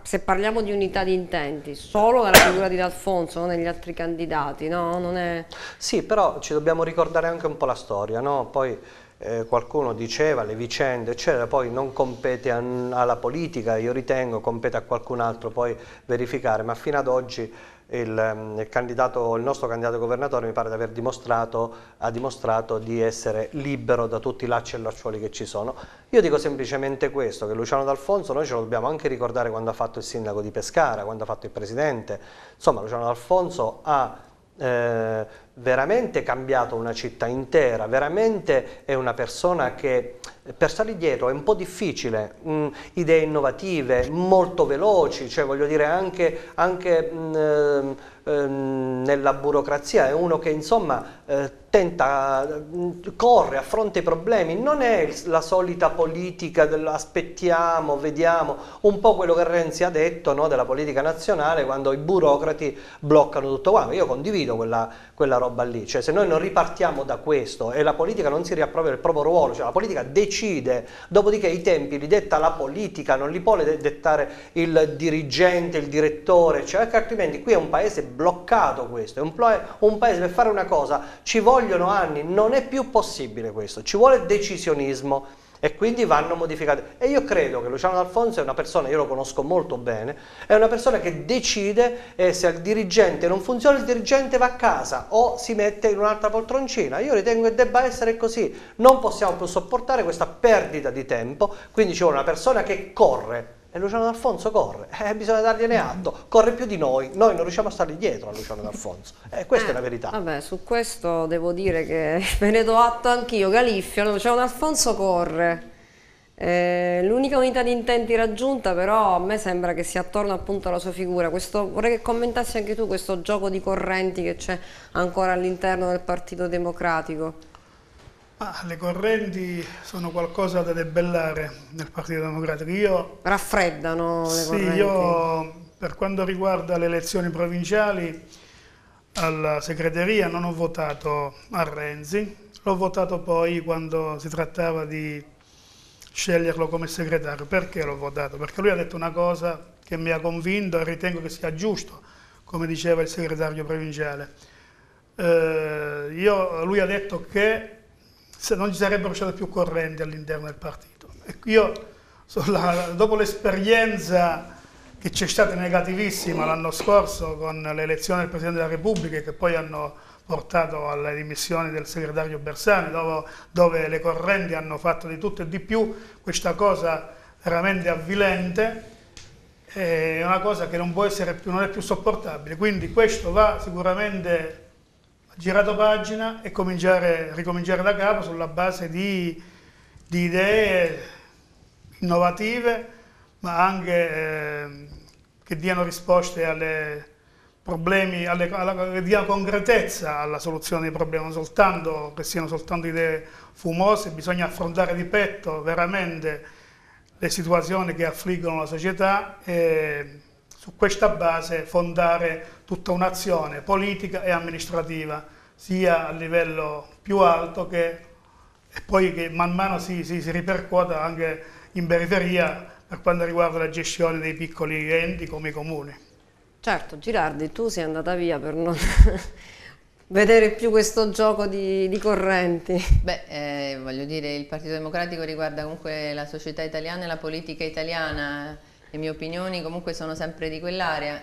Speaker 1: se parliamo di unità di intenti, solo nella figura di D'Alfonso, non negli altri candidati, no? È...
Speaker 4: Sì, però ci dobbiamo ricordare anche un po' la storia, no? Poi eh, qualcuno diceva le vicende, eccetera, poi non compete a, alla politica, io ritengo, compete a qualcun altro poi verificare, ma fino ad oggi Ehm, il, candidato, il nostro candidato governatore mi pare di aver dimostrato, ha dimostrato di essere libero da tutti i lacci e lacciuoli che ci sono. Io dico semplicemente questo, che Luciano D'Alfonso noi ce lo dobbiamo anche ricordare quando ha fatto il sindaco di Pescara, quando ha fatto il presidente, insomma Luciano D'Alfonso ha eh, veramente cambiato una città intera, veramente è una persona che per stare dietro è un po' difficile, mh, mm, idee innovative, molto veloci, cioè voglio dire anche, anche mh, mm, ehm, mh, ehm, nella burocrazia è uno che insomma eh, tenta, corre, affronta i problemi, non è la solita politica dell'aspettiamo, vediamo, un po' quello che Renzi ha detto no, della politica nazionale quando i burocrati bloccano tutto quanto, io condivido quella, quella, roba lì, cioè se noi non ripartiamo da questo e la politica non si riappropria del proprio ruolo, cioè la politica decide, dopodiché i tempi li detta la politica, non li può dettare il dirigente, il direttore, cioè altrimenti qui è un paese bloccato questo, è un, un paese per fare una cosa ci vogliono vogliono anni, non è più possibile questo, ci vuole decisionismo e quindi vanno modificate. E io credo che Luciano D'Alfonso è una persona, io lo conosco molto bene, è una persona che decide eh, se il dirigente non funziona, il dirigente va a casa o si mette in un'altra poltroncina. Io ritengo che debba essere così, non possiamo più sopportare questa perdita di tempo, quindi ci vuole una persona che corre e Luciano D'Alfonso corre, eh, bisogna dargliene mm. atto, corre più di noi, noi non riusciamo a stare dietro a Luciano D'Alfonso, eh,
Speaker 1: questa eh, è la eh, verità. Vabbè, su questo devo dire che ve ne do atto anch'io, Galiffio, Luciano D'Alfonso corre, eh, l'unica unità di intenti raggiunta però a me sembra che sia attorno appunto alla sua figura questo, vorrei che commentassi anche tu questo gioco di correnti che c'è ancora all'interno del Partito Democratico
Speaker 5: ma le correnti sono qualcosa da debellare nel Partito Democratico. Io,
Speaker 1: Raffreddano
Speaker 5: le sì, correnti? Sì, io per quanto riguarda le elezioni provinciali alla segreteria non ho votato a Renzi, l'ho votato poi quando si trattava di sceglierlo come segretario. Perché l'ho votato? Perché lui ha detto una cosa che mi ha convinto e ritengo che sia giusto, come diceva il segretario provinciale. Eh, io, lui ha detto che se non ci sarebbero state più correnti all'interno del partito. Ecco, io, la, dopo l'esperienza che c'è stata negativissima l'anno scorso con l'elezione del Presidente della Repubblica che poi hanno portato alle dimissioni del segretario Bersani, dove, dove le correnti hanno fatto di tutto e di più, questa cosa veramente avvilente è una cosa che non può essere più, non è più sopportabile, quindi questo va sicuramente girato pagina e ricominciare da capo sulla base di, di idee innovative, ma anche eh, che diano risposte alle problemi, alle, alla, dia concretezza alla soluzione dei problemi, non soltanto che siano soltanto idee fumose, bisogna affrontare di petto veramente le situazioni che affliggono la società e su questa base fondare tutta un'azione politica e amministrativa, sia a livello più alto che e poi che man mano si, si, si ripercuota anche in periferia per quanto riguarda la gestione dei piccoli enti come i comuni.
Speaker 1: Certo, Girardi, tu sei andata
Speaker 2: via per non vedere più questo gioco di, di correnti. Beh, eh, voglio dire, il Partito Democratico riguarda comunque la società italiana e la politica italiana le mie opinioni comunque sono sempre di quell'area.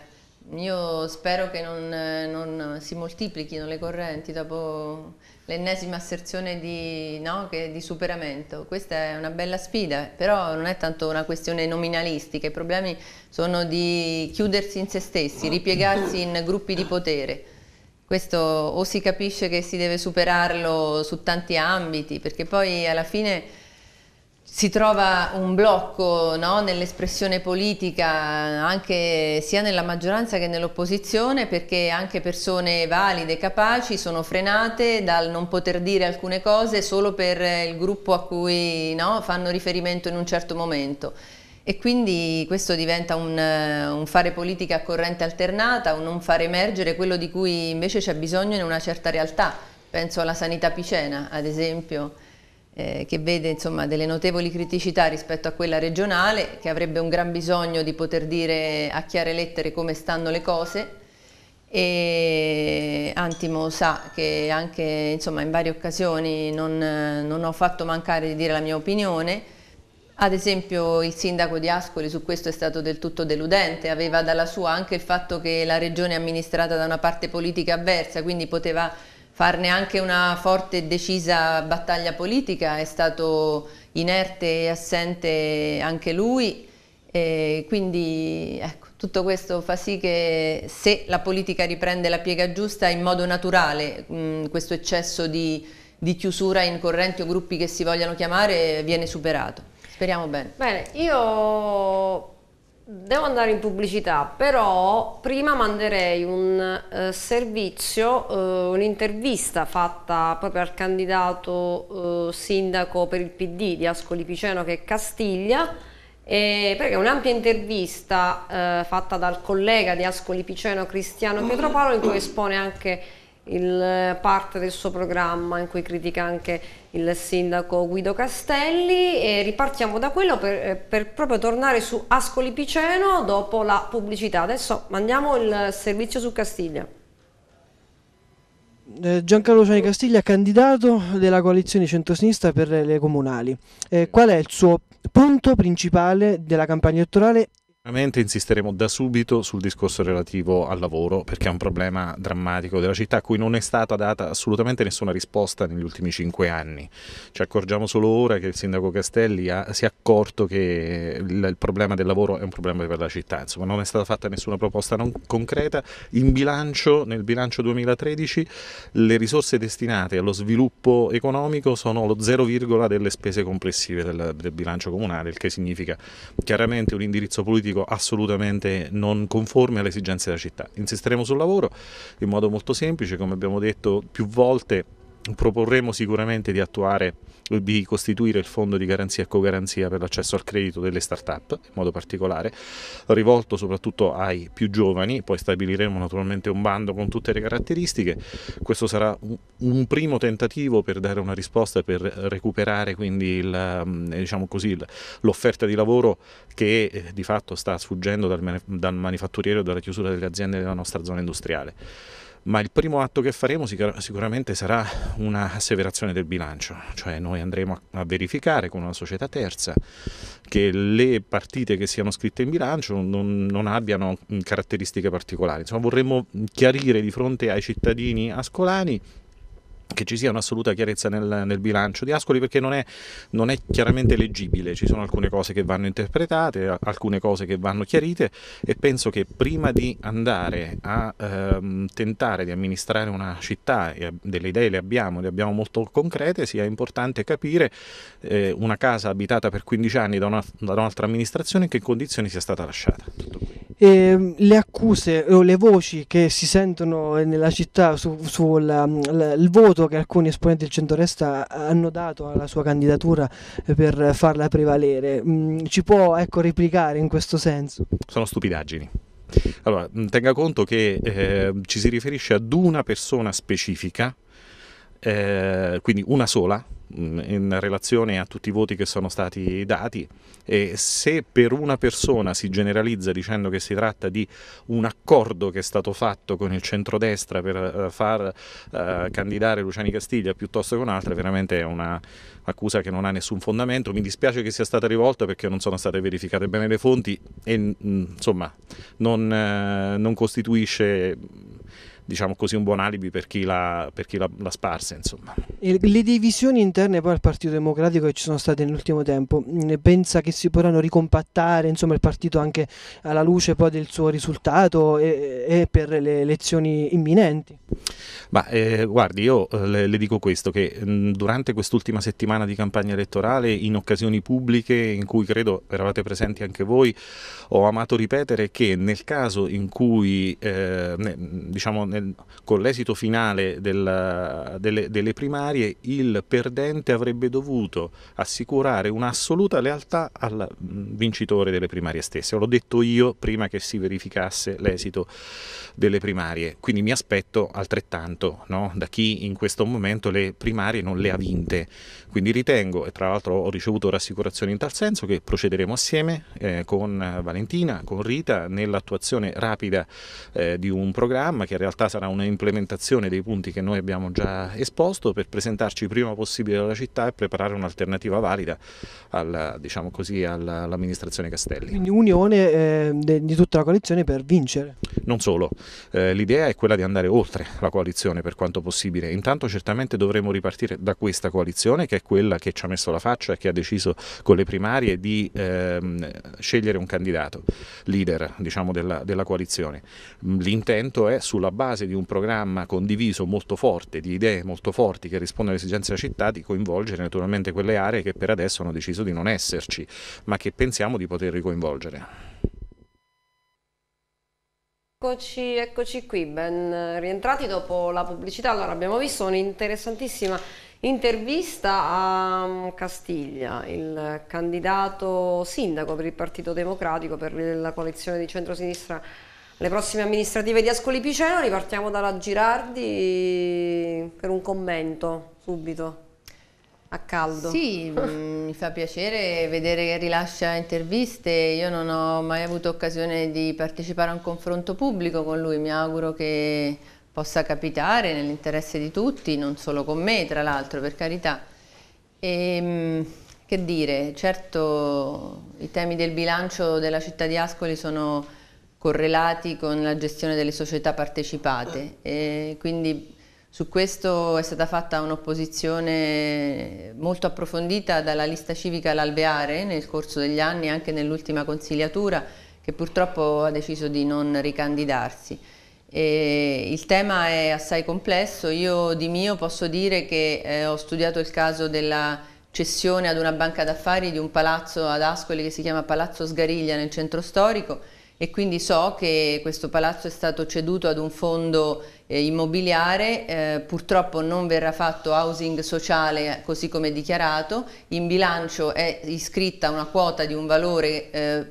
Speaker 2: Io spero che non, non, si moltiplichino le correnti dopo l'ennesima asserzione di, no, di, superamento. Questa è una bella sfida, però non è tanto una questione nominalistica, i problemi sono di chiudersi in se stessi, ripiegarsi in gruppi di potere. Questo o si capisce che si deve superarlo su tanti ambiti, perché poi alla fine si trova un blocco no, nell'espressione politica anche sia nella maggioranza che nell'opposizione perché anche persone valide, capaci sono frenate dal non poter dire alcune cose solo per il gruppo a cui no, fanno riferimento in un certo momento e quindi questo diventa un, un fare politica a corrente alternata, un non far emergere quello di cui invece c'è bisogno in una certa realtà, penso alla sanità picena ad esempio eh, che vede insomma, delle notevoli criticità rispetto a quella regionale, che avrebbe un gran bisogno di poter dire a chiare lettere come stanno le cose e Antimo sa che anche insomma, in varie occasioni non, non ho fatto mancare di dire la mia opinione, ad esempio il sindaco di Ascoli su questo è stato del tutto deludente, aveva dalla sua anche il fatto che la regione è amministrata da una parte politica avversa, quindi poteva farne anche una forte e decisa battaglia politica, è stato inerte e assente anche lui, e quindi ecco, tutto questo fa sì che se la politica riprende la piega giusta in modo naturale mh, questo eccesso di, di chiusura in correnti o gruppi che si vogliano chiamare viene superato. Speriamo bene.
Speaker 1: Bene, io Devo andare in pubblicità, però prima manderei un eh, servizio, eh, un'intervista fatta proprio al candidato eh, sindaco per il PD di Ascoli Piceno che è Castiglia, perché è un'ampia intervista eh, fatta dal collega di Ascoli Piceno Cristiano mm. Pietropalo in cui espone anche il, eh, parte del suo programma in cui critica anche il sindaco Guido Castelli e ripartiamo da quello per, eh, per proprio tornare su Ascoli Piceno dopo la pubblicità. Adesso mandiamo il servizio su Castiglia.
Speaker 6: Eh, Giancarlo Ciani Castiglia, candidato della coalizione centrosinistra per le comunali. Eh, qual è il suo punto principale della campagna elettorale
Speaker 7: Sicuramente insisteremo da subito sul discorso relativo al lavoro perché è un problema drammatico della città a cui non è stata data assolutamente nessuna risposta negli ultimi cinque anni. Ci accorgiamo solo ora che il sindaco Castelli ha, si è accorto che il, il, problema del lavoro è un problema per la città, insomma non è stata fatta nessuna proposta concreta. In bilancio, nel bilancio 2013 le risorse destinate allo sviluppo economico sono lo 0, delle spese complessive del, del bilancio comunale, il che significa chiaramente un indirizzo politico politico assolutamente non conforme alle esigenze della città. Insisteremo sul lavoro in modo molto semplice, come abbiamo detto più volte, proporremo sicuramente di attuare eh, di costituire il fondo di garanzia e cogaranzia per l'accesso al credito delle start-up, in modo particolare, rivolto soprattutto ai più giovani, poi stabiliremo naturalmente un bando con tutte le caratteristiche. Questo sarà un primo tentativo per dare una risposta, per recuperare quindi il, mm, eh, diciamo così, l'offerta di lavoro che eh, di fatto sta sfuggendo dal manifatturiero e dalla chiusura delle aziende della nostra zona industriale ma il primo atto che faremo sicuramente sarà una asseverazione del bilancio, cioè noi andremo a verificare con una società terza che le partite che siano scritte in bilancio non, non abbiano mm, caratteristiche particolari. Insomma, vorremmo chiarire di fronte ai cittadini ascolani che ci sia un'assoluta chiarezza nel, nel, bilancio di Ascoli perché non è, non è, chiaramente leggibile, ci sono alcune cose che vanno interpretate, alcune cose che vanno chiarite e penso che prima di andare a ehm, tentare di amministrare una città, e delle idee le abbiamo, le abbiamo molto concrete, sia importante capire eh, una casa abitata per 15 anni da, una, da un'altra amministrazione in che condizioni sia stata lasciata.
Speaker 6: Eh, le accuse o le voci che si sentono nella città sul su voto contributo che alcuni esponenti del centrodestra hanno dato alla sua candidatura eh, per farla prevalere. Mm, ci può ecco, replicare in questo senso?
Speaker 7: Sono stupidaggini. Allora, mm, tenga conto che eh, ci si riferisce ad una persona specifica, eh, quindi una sola, Mm, in relazione a tutti i voti che sono stati dati e se per una persona si generalizza dicendo che si tratta di un accordo che è stato fatto con il centrodestra per eh, far eh, candidare Luciani Castiglia piuttosto che un'altra, veramente è un'accusa che non ha nessun fondamento. Mi dispiace che sia stata rivolta perché non sono state verificate bene le fonti e mm, insomma non, eh, non costituisce diciamo così, un buon alibi per chi la, per chi la, la sparse. Insomma.
Speaker 6: E le divisioni interne poi al Partito Democratico che ci sono state nell'ultimo tempo, mm, pensa che si potranno ricompattare insomma, il partito anche alla luce poi del suo risultato e, e per le elezioni imminenti?
Speaker 7: Ma eh, guardi, io eh, le, le, dico questo, che mh, mm, durante quest'ultima settimana di campagna elettorale, in occasioni pubbliche in cui credo eravate presenti anche voi, ho amato ripetere che nel caso in cui, eh, ne, diciamo, nel con l'esito finale della, delle, delle primarie il perdente avrebbe dovuto assicurare un'assoluta lealtà al mm, vincitore delle primarie stesse. L'ho detto io prima che si verificasse l'esito delle primarie, quindi mi aspetto altrettanto no? da chi in questo momento le primarie non le ha vinte. Quindi ritengo, e tra l'altro ho ricevuto rassicurazioni in tal senso, che procederemo assieme eh, con Valentina, con Rita, nell'attuazione rapida eh, di un programma che in realtà realtà sarà un'implementazione dei punti che noi abbiamo già esposto per presentarci prima possibile alla città e preparare un'alternativa valida alla, diciamo così, all'amministrazione Castelli.
Speaker 6: Quindi unione eh, di tutta la coalizione per vincere?
Speaker 7: Non solo, eh, l'idea è quella di andare oltre la coalizione per quanto possibile, intanto certamente dovremo ripartire da questa coalizione che è quella che ci ha messo la faccia e che ha deciso con le primarie di ehm, scegliere un candidato leader diciamo, della, della coalizione. L'intento è sulla base fase di un programma condiviso molto forte, di idee molto forti che rispondono alle esigenze della città, di coinvolgere naturalmente quelle aree che per adesso hanno deciso di non esserci, ma che pensiamo di poter ricoinvolgere.
Speaker 1: Eccoci, eccoci, qui, ben rientrati dopo la pubblicità. Allora, abbiamo visto un'interessantissima intervista a um, Castiglia, il candidato sindaco per il Partito Democratico per la coalizione di centro sinistra le prossime amministrative di Ascoli Piceno ripartiamo dalla Girardi per un commento subito.
Speaker 2: A caldo. Sì, mm, mi fa piacere vedere che rilascia interviste, io non ho mai avuto occasione di partecipare a un confronto pubblico con lui, mi auguro che possa capitare nell'interesse di tutti, non solo con me tra l'altro per carità. E, ehm, che dire, certo i temi del bilancio della città di Ascoli sono correlati con la gestione delle società partecipate e quindi su questo è stata fatta un'opposizione molto approfondita dalla lista civica all'alveare nel corso degli anni, anche nell'ultima consigliatura che purtroppo ha deciso di non ricandidarsi. E il tema è assai complesso, io di mio posso dire che eh, ho studiato il caso della cessione ad una banca d'affari di un palazzo ad Ascoli che si chiama Palazzo Sgariglia nel centro storico e quindi so che questo palazzo è stato ceduto ad un fondo eh, immobiliare, eh, purtroppo non verrà fatto housing sociale eh, così come dichiarato, in bilancio è iscritta una quota di un valore eh,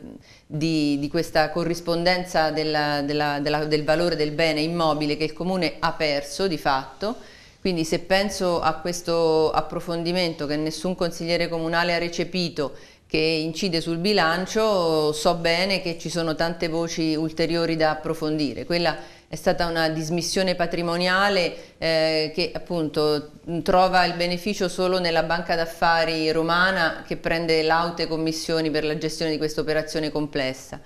Speaker 2: di, di, questa corrispondenza della, della, della, del valore del bene immobile che il comune ha perso di fatto, quindi se penso a questo approfondimento che nessun consigliere comunale ha recepito che incide sul bilancio, so bene che ci sono tante voci ulteriori da approfondire. Quella è stata una dismissione patrimoniale eh, che appunto trova il beneficio solo nella banca d'affari romana che prende laute commissioni per la gestione di questa operazione complessa.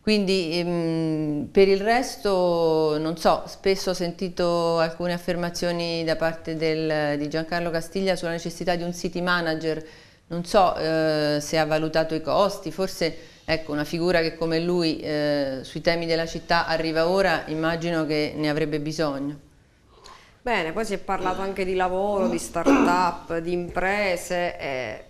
Speaker 2: Quindi ehm, per il resto, non so, spesso ho sentito alcune affermazioni da parte del, di Giancarlo Castiglia sulla necessità di un city manager non so eh, se ha valutato i costi, forse ecco, una figura che come lui eh, sui temi della città arriva ora, immagino che ne avrebbe bisogno.
Speaker 1: Bene, poi si è parlato anche di lavoro, di start-up, di imprese, eh,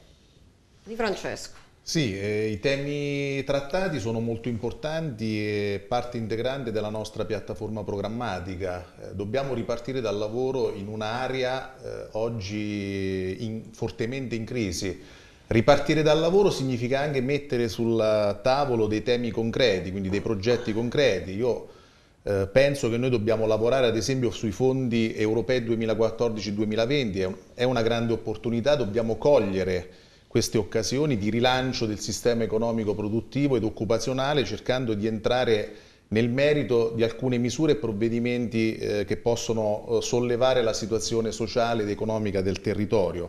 Speaker 1: di Francesco.
Speaker 3: Sì, eh, i temi trattati sono molto importanti e parte integrante della nostra piattaforma programmatica. Eh, dobbiamo ripartire dal lavoro in un'area eh, oggi in, fortemente in crisi. Ripartire dal lavoro significa anche mettere sul tavolo dei temi concreti, quindi dei progetti concreti. Io eh, penso che noi dobbiamo lavorare ad esempio sui fondi europei 2014-2020, è, un, è una grande opportunità, dobbiamo cogliere queste occasioni di rilancio del sistema economico produttivo ed occupazionale cercando di entrare nel merito di alcune misure e provvedimenti eh, che possono eh, sollevare la situazione sociale ed economica del territorio.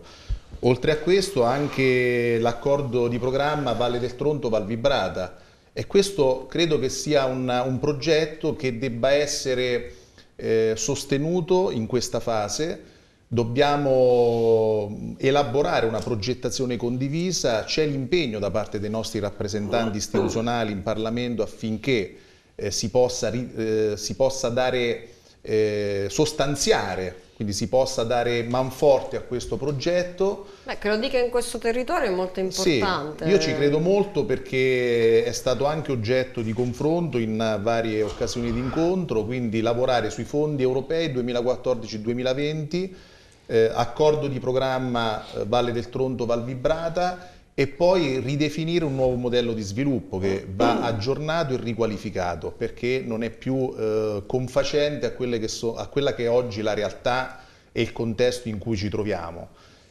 Speaker 3: Oltre a questo anche l'accordo di programma Valle del Tronto Val Vibrata e questo credo che sia un, un progetto che debba essere eh, sostenuto in questa fase dobbiamo elaborare una progettazione condivisa, c'è l'impegno da parte dei nostri rappresentanti istituzionali in Parlamento affinché eh, si, possa, eh, si, possa, dare, eh, sostanziare, quindi si possa dare manforte a questo progetto.
Speaker 1: Beh, che lo dica in questo territorio è molto importante. Sì, io ci credo
Speaker 3: molto perché è stato anche oggetto di confronto in varie occasioni di incontro, quindi lavorare sui fondi europei 2014-2020 eh, accordo di programma eh, Valle del Tronto Val Vibrata e poi ridefinire un nuovo modello di sviluppo che va aggiornato e riqualificato perché non è più eh, confacente a, che so, a quella che è oggi la realtà e il contesto in cui ci troviamo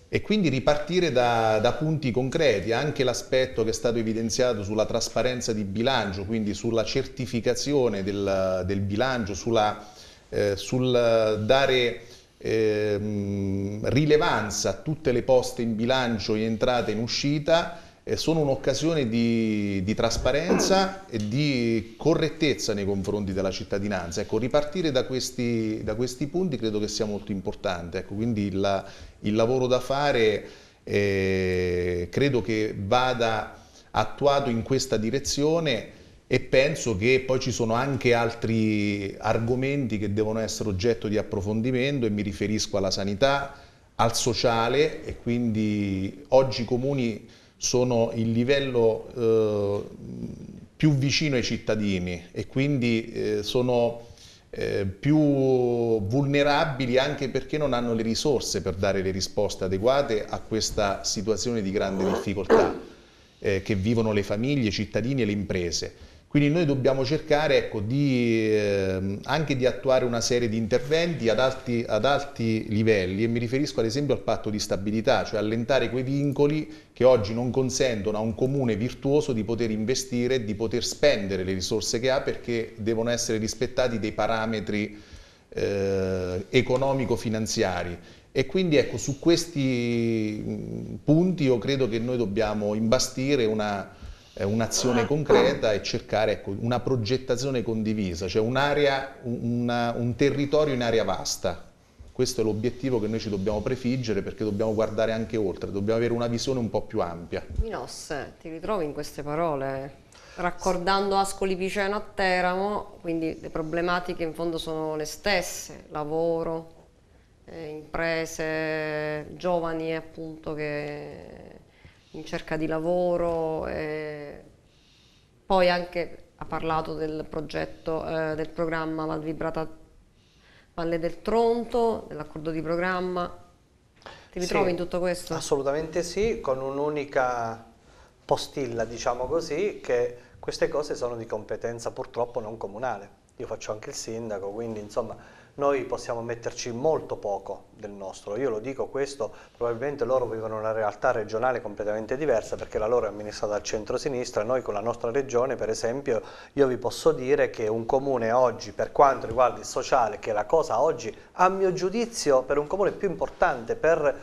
Speaker 3: e quindi ripartire da, da, punti concreti, anche l'aspetto che è stato evidenziato sulla trasparenza di bilancio, quindi sulla certificazione del, del bilancio, sulla, eh, sul dare ehm, rilevanza tutte le poste in bilancio in entrata e in uscita eh, sono un'occasione di, di, trasparenza e di correttezza nei confronti della cittadinanza. Ecco, ripartire da questi, da questi punti credo che sia molto importante. Ecco, quindi il, il lavoro da fare eh, credo che vada attuato in questa direzione e penso che poi ci sono anche altri argomenti che devono essere oggetto di approfondimento e mi riferisco alla sanità, al sociale e quindi oggi i comuni sono il livello eh, più vicino ai cittadini e quindi eh, sono eh, più vulnerabili anche perché non hanno le risorse per dare le risposte adeguate a questa situazione di grande difficoltà eh, che vivono le famiglie, i cittadini e le imprese. Quindi noi dobbiamo cercare ecco, di, eh, anche di attuare una serie di interventi ad alti, ad alti, livelli e mi riferisco ad esempio al patto di stabilità, cioè allentare quei vincoli che oggi non consentono a un comune virtuoso di poter investire, di poter spendere le risorse che ha perché devono essere rispettati dei parametri eh, economico-finanziari. E quindi ecco, su questi punti io credo che noi dobbiamo imbastire una un'azione concreta e cercare ecco, una progettazione condivisa, cioè un, una, un territorio in area vasta. Questo è l'obiettivo che noi ci dobbiamo prefiggere perché dobbiamo guardare anche oltre, dobbiamo avere una visione un po' più ampia.
Speaker 1: Minos, ti ritrovi in queste parole? Raccordando Ascoli Piceno a Teramo, quindi le problematiche in fondo sono le stesse, lavoro, eh, imprese, giovani appunto che in cerca di lavoro, poi anche ha parlato del progetto, eh, del programma Valvibrata Valle del Tronto, dell'accordo di programma. Ti ritrovi sì, in tutto
Speaker 4: questo? Assolutamente sì, con un'unica postilla, diciamo così, che queste cose sono di competenza purtroppo non comunale. Io faccio anche il sindaco, quindi insomma noi possiamo metterci molto poco del nostro. Io lo dico questo, probabilmente loro vivono una realtà regionale completamente diversa perché la loro è amministrata dal centro-sinistra, noi con la nostra regione per esempio io vi posso dire che un comune oggi per quanto riguarda il sociale, che è la cosa oggi a mio giudizio per un comune più importante, per,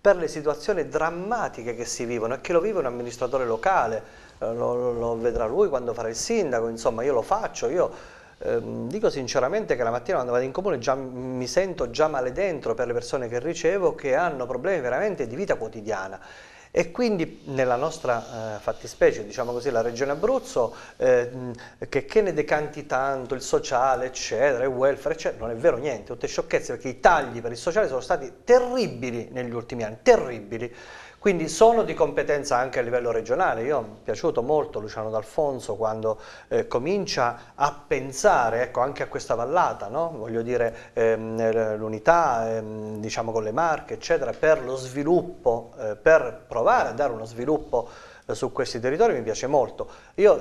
Speaker 4: per le situazioni drammatiche che si vivono e che lo vive un amministratore locale, eh, lo, lo vedrà lui quando farà il sindaco, insomma io lo faccio, io Ehm, dico sinceramente che la mattina quando vado in comune già, mi sento già male dentro per le persone che ricevo che hanno problemi veramente di vita quotidiana e quindi nella nostra eh, fattispecie, diciamo così, la regione Abruzzo, eh, che, che, ne decanti tanto, il sociale, eccetera, il welfare, eccetera, non è vero niente, tutte sciocchezze, perché i tagli per il sociale sono stati terribili negli ultimi anni, terribili. Quindi sono di competenza anche a livello regionale. Io mi è piaciuto molto Luciano D'Alfonso quando eh, comincia a pensare ecco, anche a questa vallata, no? voglio dire ehm, l'unità ehm, diciamo con le marche, eccetera, per lo sviluppo, eh, per provare a dare uno sviluppo eh, su questi territori mi piace molto. Io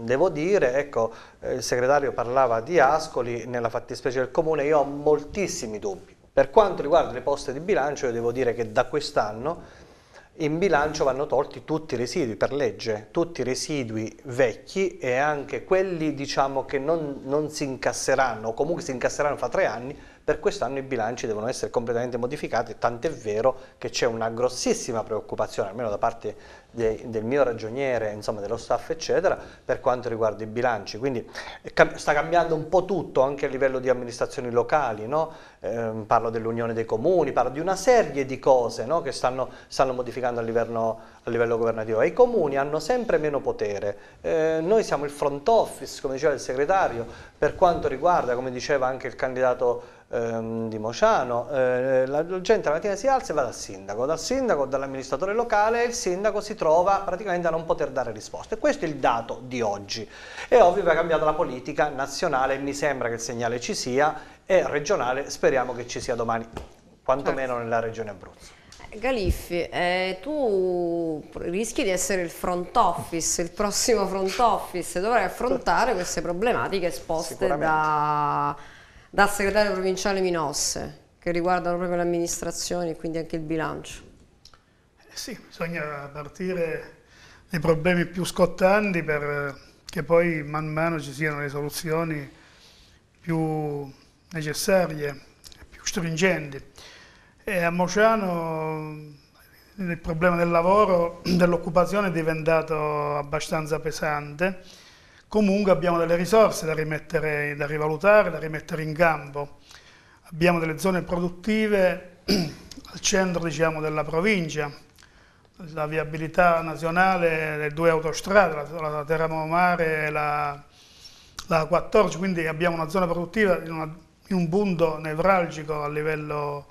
Speaker 4: devo dire, ecco, eh, il segretario parlava di Ascoli, nella fattispecie del comune, io ho moltissimi dubbi. Per quanto riguarda le poste di bilancio, io devo dire che da quest'anno in bilancio vanno tolti tutti i residui per legge, tutti i residui vecchi e anche quelli diciamo, che non, non si incasseranno o comunque si incasseranno fra tre anni per quest'anno i bilanci devono essere completamente modificati, tant'è vero che c'è una grossissima preoccupazione, almeno da parte de, del mio ragioniere, insomma dello staff eccetera, per quanto riguarda i bilanci. Quindi eh, sta cambiando un po' tutto anche a livello di amministrazioni locali, no? eh, parlo dell'Unione dei Comuni, parlo di una serie di cose no? che stanno, stanno modificando a livello, a livello, governativo. E I comuni hanno sempre meno potere, eh, noi siamo il front office, come diceva il segretario, per quanto riguarda, come diceva anche il candidato ehm, di Mociano, eh, la gente la mattina si alza e va dal sindaco, dal sindaco, dall'amministratore locale e il sindaco si trova praticamente a non poter dare risposte. questo è il dato di oggi. È ovvio che è cambiata la politica nazionale mi sembra che il segnale ci sia e regionale speriamo che ci sia domani, quantomeno certo. nella regione Abruzzo.
Speaker 1: Galiffi, eh, tu rischi di essere il front office, il prossimo front office, dovrai affrontare queste problematiche esposte da dal segretario provinciale Minosse, che riguardano proprio l'amministrazione e quindi anche il bilancio?
Speaker 5: Eh sì, bisogna partire dai problemi più scottanti perché eh, poi man mano ci siano le soluzioni più necessarie, più stringenti. E a Mociano eh, il problema del lavoro, dell'occupazione è diventato abbastanza pesante comunque abbiamo delle risorse da, rimettere, da rivalutare, da rimettere in campo. Abbiamo delle zone produttive al centro diciamo, della provincia, la viabilità nazionale, le due autostrade, la, la Teramo Mare e la, la 14, quindi abbiamo una zona produttiva in, una, in un punto nevralgico a livello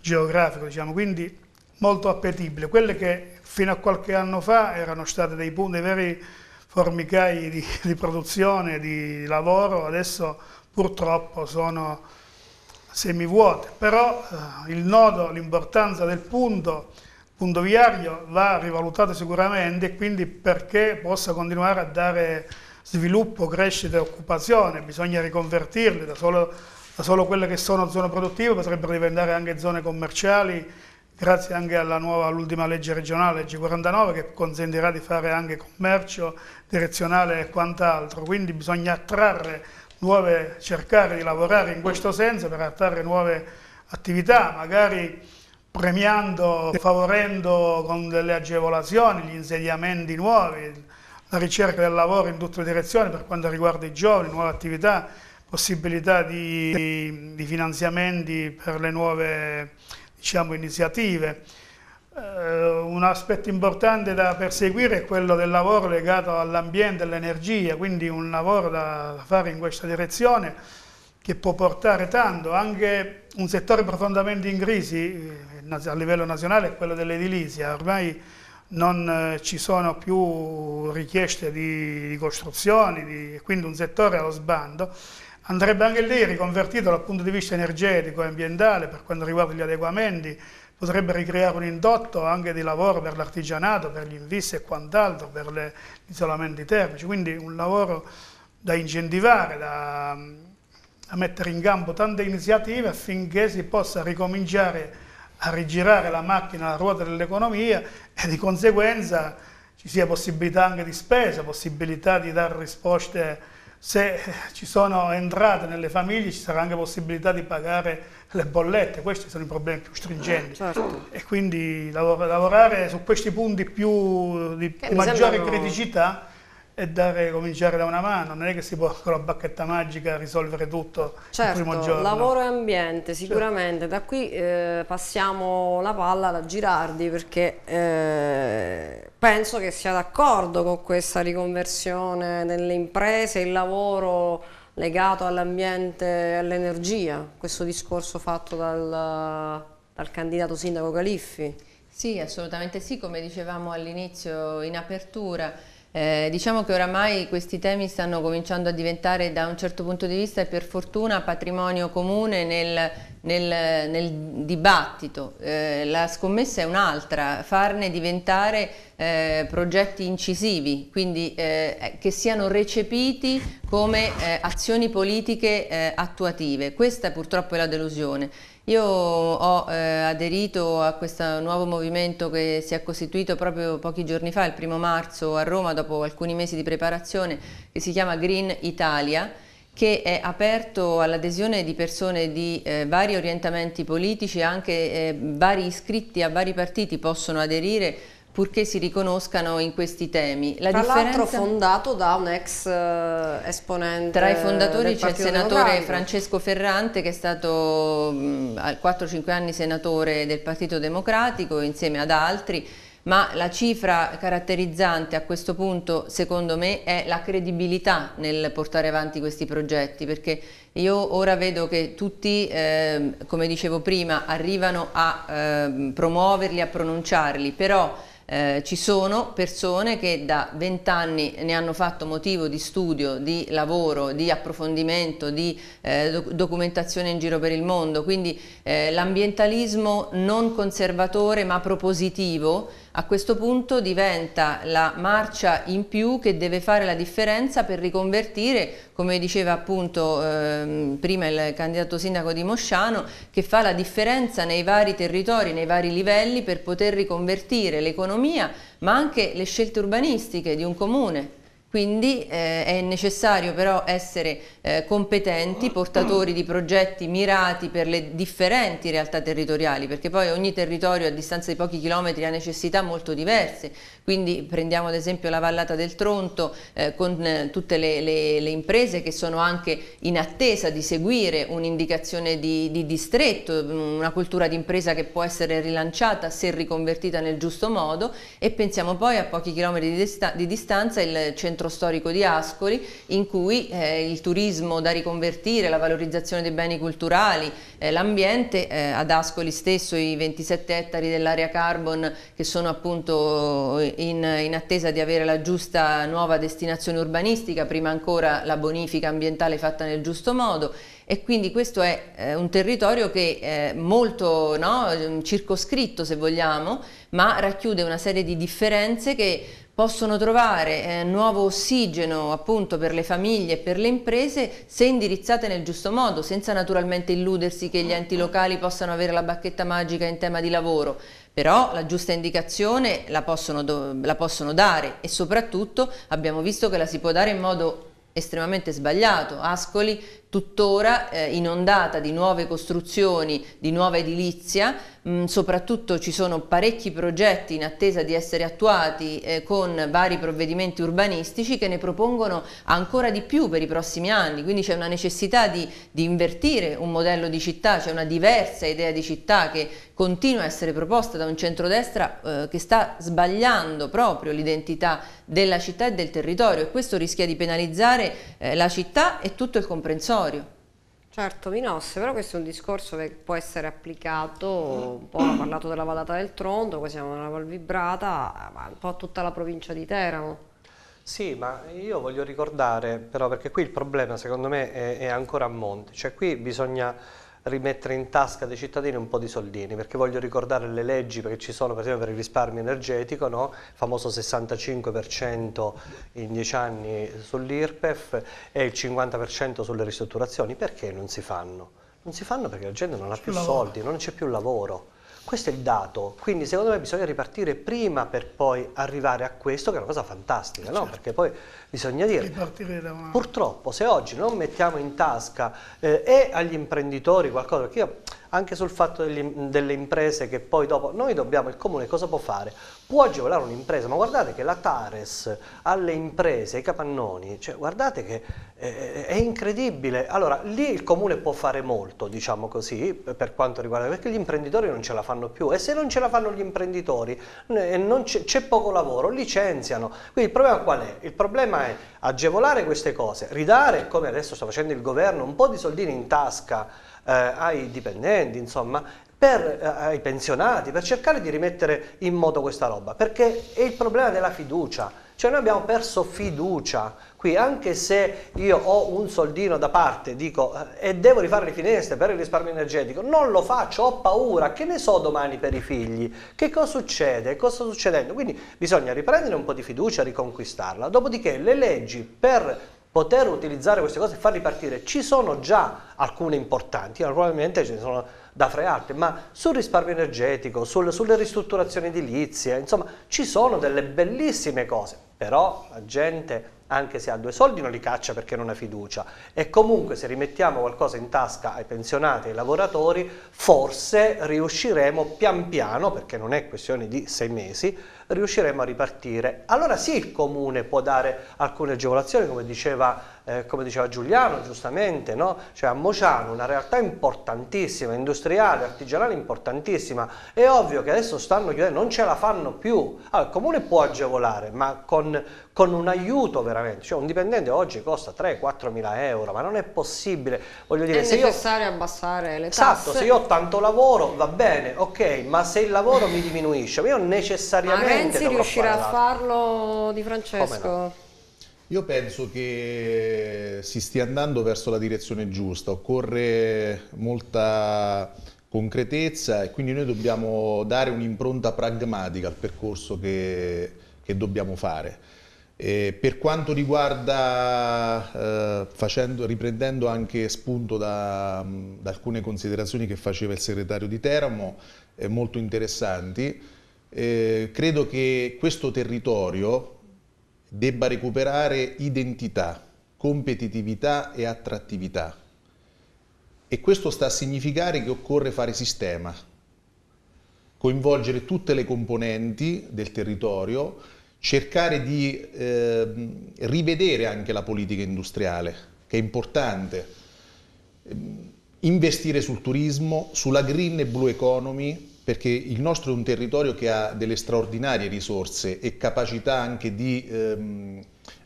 Speaker 5: geografico, diciamo, quindi molto appetibile. Quelle che fino a qualche anno fa erano state dei punti veri formicai di, di produzione, di lavoro, adesso purtroppo sono semivuote, però eh, il nodo, l'importanza del punto, punto viario va rivalutato sicuramente e quindi perché possa continuare a dare sviluppo, crescita e occupazione, bisogna riconvertirli da solo, da solo quelle che sono zone produttive, potrebbero diventare anche zone commerciali grazie anche all'ultima legge regionale, legge 49, che consentirà di fare anche commercio direzionale e quant'altro. Quindi bisogna attrarre nuove, cercare di lavorare in questo senso per attrarre nuove attività, magari premiando, favorendo con delle agevolazioni gli insediamenti nuovi, la ricerca del lavoro in tutte le direzioni per quanto riguarda i giovani, nuove attività, possibilità di, di finanziamenti per le nuove diciamo, iniziative. Eh, un aspetto importante da perseguire è quello del lavoro legato all'ambiente e all'energia, quindi un lavoro da fare in questa direzione che può portare tanto, anche un settore profondamente in crisi eh, a livello nazionale è quello dell'edilizia, ormai non eh, ci sono più richieste di, di costruzioni, di, quindi un settore allo sbando Andrebbe anche lì riconvertito dal punto di vista energetico e ambientale per quanto riguarda gli adeguamenti, potrebbe ricreare un indotto anche di lavoro per l'artigianato, per gli invisti e quant'altro, per gli isolamenti termici, quindi un lavoro da incentivare, da, da mettere in campo tante iniziative affinché si possa ricominciare a rigirare la macchina, la ruota dell'economia e di conseguenza ci sia possibilità anche di spesa, possibilità di dare risposte se ci sono entrate nelle famiglie ci sarà anche possibilità di pagare le bollette, questi sono i problemi più stringenti eh, certo. e quindi lavorare su questi punti più, di, che maggiore sembrano... criticità e dare, cominciare da una mano, non è che si può con la bacchetta magica risolvere tutto certo, il primo certo, giorno. lavoro
Speaker 1: e ambiente sicuramente, certo. da qui eh, passiamo la palla alla Girardi perché eh, penso che sia d'accordo con questa riconversione delle imprese, il lavoro legato all'ambiente e all'energia,
Speaker 2: questo discorso fatto dal, dal candidato sindaco Califfi. Sì, assolutamente sì, come dicevamo all'inizio in apertura, eh, diciamo che oramai questi temi stanno cominciando a diventare da un certo punto di vista e per fortuna patrimonio comune nel, nel, nel dibattito. Eh, la scommessa è un'altra, farne diventare eh, progetti incisivi, quindi eh, eh, che siano recepiti come eh, azioni politiche attuative. Questa purtroppo è la delusione. Io ho eh, aderito a questo nuovo movimento che si è costituito proprio pochi giorni fa, il primo marzo a Roma, dopo alcuni mesi di preparazione, che si chiama Green Italia, che è aperto all'adesione di persone di eh, vari orientamenti politici, anche eh, vari iscritti a vari partiti possono aderire purché si riconoscano in questi temi. La Tra differenza... l'altro
Speaker 1: fondato da un ex eh, esponente Tra i fondatori c'è il senatore Democratico.
Speaker 2: Francesco Ferrante che è stato 4-5 anni senatore del Partito Democratico insieme ad altri ma la cifra caratterizzante a questo punto secondo me è la credibilità nel portare avanti questi progetti perché io ora vedo che tutti, eh, come dicevo prima, arrivano a eh, promuoverli, a pronunciarli, però eh, ci sono persone che da vent'anni ne hanno fatto motivo di studio, di lavoro, di approfondimento, di eh, doc documentazione in giro per il mondo, quindi eh, l'ambientalismo non conservatore ma propositivo a questo punto diventa la marcia in più che deve fare la differenza per riconvertire, come diceva appunto eh, prima il candidato sindaco di Mosciano, che fa la differenza nei vari territori, nei vari livelli per poter riconvertire l'economia ma anche le scelte urbanistiche di un comune. Quindi eh, è necessario però essere eh, competenti, portatori di progetti mirati per le differenti realtà territoriali, perché poi ogni territorio a distanza di pochi chilometri ha necessità molto diverse, quindi prendiamo ad esempio la Vallata del Tronto eh, con eh, tutte le, le, le, imprese che sono anche in attesa di seguire un'indicazione di, di distretto, mm, una cultura di impresa che può essere rilanciata se riconvertita nel giusto modo e pensiamo poi a pochi chilometri di, di distanza il centro storico di Ascoli in cui eh, il turismo da riconvertire, la valorizzazione dei beni culturali, eh, l'ambiente, eh, ad Ascoli stesso i 27 ettari dell'area carbon che sono appunto eh, in, in attesa di avere la giusta nuova destinazione urbanistica, prima ancora la bonifica ambientale fatta nel giusto modo e quindi questo è eh, un territorio che è eh, molto no, ehm, circoscritto se vogliamo, ma racchiude una serie di differenze che possono trovare eh, nuovo ossigeno appunto per le famiglie e per le imprese se indirizzate nel giusto modo, senza naturalmente illudersi che gli enti locali possano avere la bacchetta magica in tema di lavoro, però la giusta indicazione la possono, la possono dare e soprattutto abbiamo visto che la si può dare in modo estremamente sbagliato. Ascoli tuttora eh, inondata di nuove costruzioni, di nuova edilizia, mh, mm, soprattutto ci sono parecchi progetti in attesa di essere attuati eh, con vari provvedimenti urbanistici che ne propongono ancora di più per i prossimi anni, quindi c'è una necessità di, di invertire un modello di città, c'è una diversa idea di città che continua a essere proposta da un centrodestra eh, che sta sbagliando proprio l'identità della città e del territorio e questo rischia di penalizzare eh, la città e tutto il comprensorio territorio. Certo, Minosse, però questo
Speaker 1: è un discorso che può essere applicato, un po' ho parlato della vallata del Tronto, poi siamo nella Val Vibrata, ma un po' a tutta la provincia di Teramo.
Speaker 4: Sì, ma io voglio ricordare però, perché qui il problema secondo me è, è ancora a monte, cioè qui bisogna rimettere in tasca dei cittadini un po' di soldini, perché voglio ricordare le leggi che ci sono per esempio per il risparmio energetico, no? famoso 65% in 10 anni sull'IRPEF e il 50% sulle ristrutturazioni, perché non si fanno? Non si fanno perché la gente non ha più lavoro. soldi, non c'è più lavoro. Questo è il dato, quindi secondo me bisogna ripartire prima per poi arrivare a questo, che è una cosa fantastica, certo. no? perché poi bisogna dire, una... purtroppo se oggi non mettiamo in tasca eh, e agli imprenditori qualcosa, perché io anche sul fatto degli, delle imprese che poi dopo, noi dobbiamo, il comune cosa può fare? può agevolare un'impresa, ma guardate che la Tares alle imprese, ai capannoni, cioè guardate che eh, è incredibile. Allora, lì il comune può fare molto, diciamo così, per quanto riguarda, perché gli imprenditori non ce la fanno più e se non ce la fanno gli imprenditori c'è poco lavoro, licenziano. Quindi il problema qual è? Il problema è agevolare queste cose, ridare, come adesso sta facendo il governo, un po' di soldini in tasca eh, ai dipendenti, insomma, per, eh, ai pensionati, per cercare di rimettere in moto questa roba, perché è il problema della fiducia, cioè noi abbiamo perso fiducia qui, anche se io ho un soldino da parte, dico, eh, e devo rifare le finestre per il risparmio energetico, non lo faccio, ho paura, che ne so domani per i figli, che cosa succede, cosa sta succedendo, quindi bisogna riprendere un po' di fiducia, riconquistarla, dopodiché le leggi per poter utilizzare queste cose e farli partire. Ci sono già alcune importanti, probabilmente ce ne sono da fare altre, ma sul risparmio energetico, sul, sulle ristrutturazioni edilizie, insomma ci sono delle bellissime cose, però la gente anche se ha due soldi non li caccia perché non ha fiducia e comunque se rimettiamo qualcosa in tasca ai pensionati e ai lavoratori forse riusciremo pian piano, perché non è questione di sei mesi, riusciremo a ripartire. Allora sì, il Comune può dare alcune agevolazioni, come diceva, eh, come diceva Giuliano, giustamente, no? cioè, a Mociano, una realtà importantissima, industriale, artigianale importantissima, è ovvio che adesso stanno chiudendo, non ce la fanno più. Allora, il Comune può agevolare, ma con, con un aiuto veramente, cioè un dipendente oggi costa 3-4 mila euro, ma non è possibile, voglio dire... È se necessario
Speaker 1: io... abbassare
Speaker 4: le tasse. Esatto, se io ho tanto lavoro va bene, ok, ma se il lavoro mi diminuisce, io necessariamente pensi riuscirà a
Speaker 1: farlo Di Francesco?
Speaker 4: Io penso
Speaker 3: che si stia andando verso la direzione giusta, occorre molta concretezza e quindi noi dobbiamo dare un'impronta pragmatica al percorso che, che dobbiamo fare. E per quanto riguarda, eh, facendo, riprendendo anche spunto da, da, alcune considerazioni che faceva il segretario di Teramo, eh, molto interessanti, eh, credo che questo territorio debba recuperare identità, competitività e attrattività. E questo sta a significare che occorre fare sistema, coinvolgere tutte le componenti del territorio, cercare di eh, rivedere anche la politica industriale, che è importante, ehm, investire sul turismo, sulla green e blue economy, perché il nostro è un territorio che ha delle straordinarie risorse e capacità anche di ehm,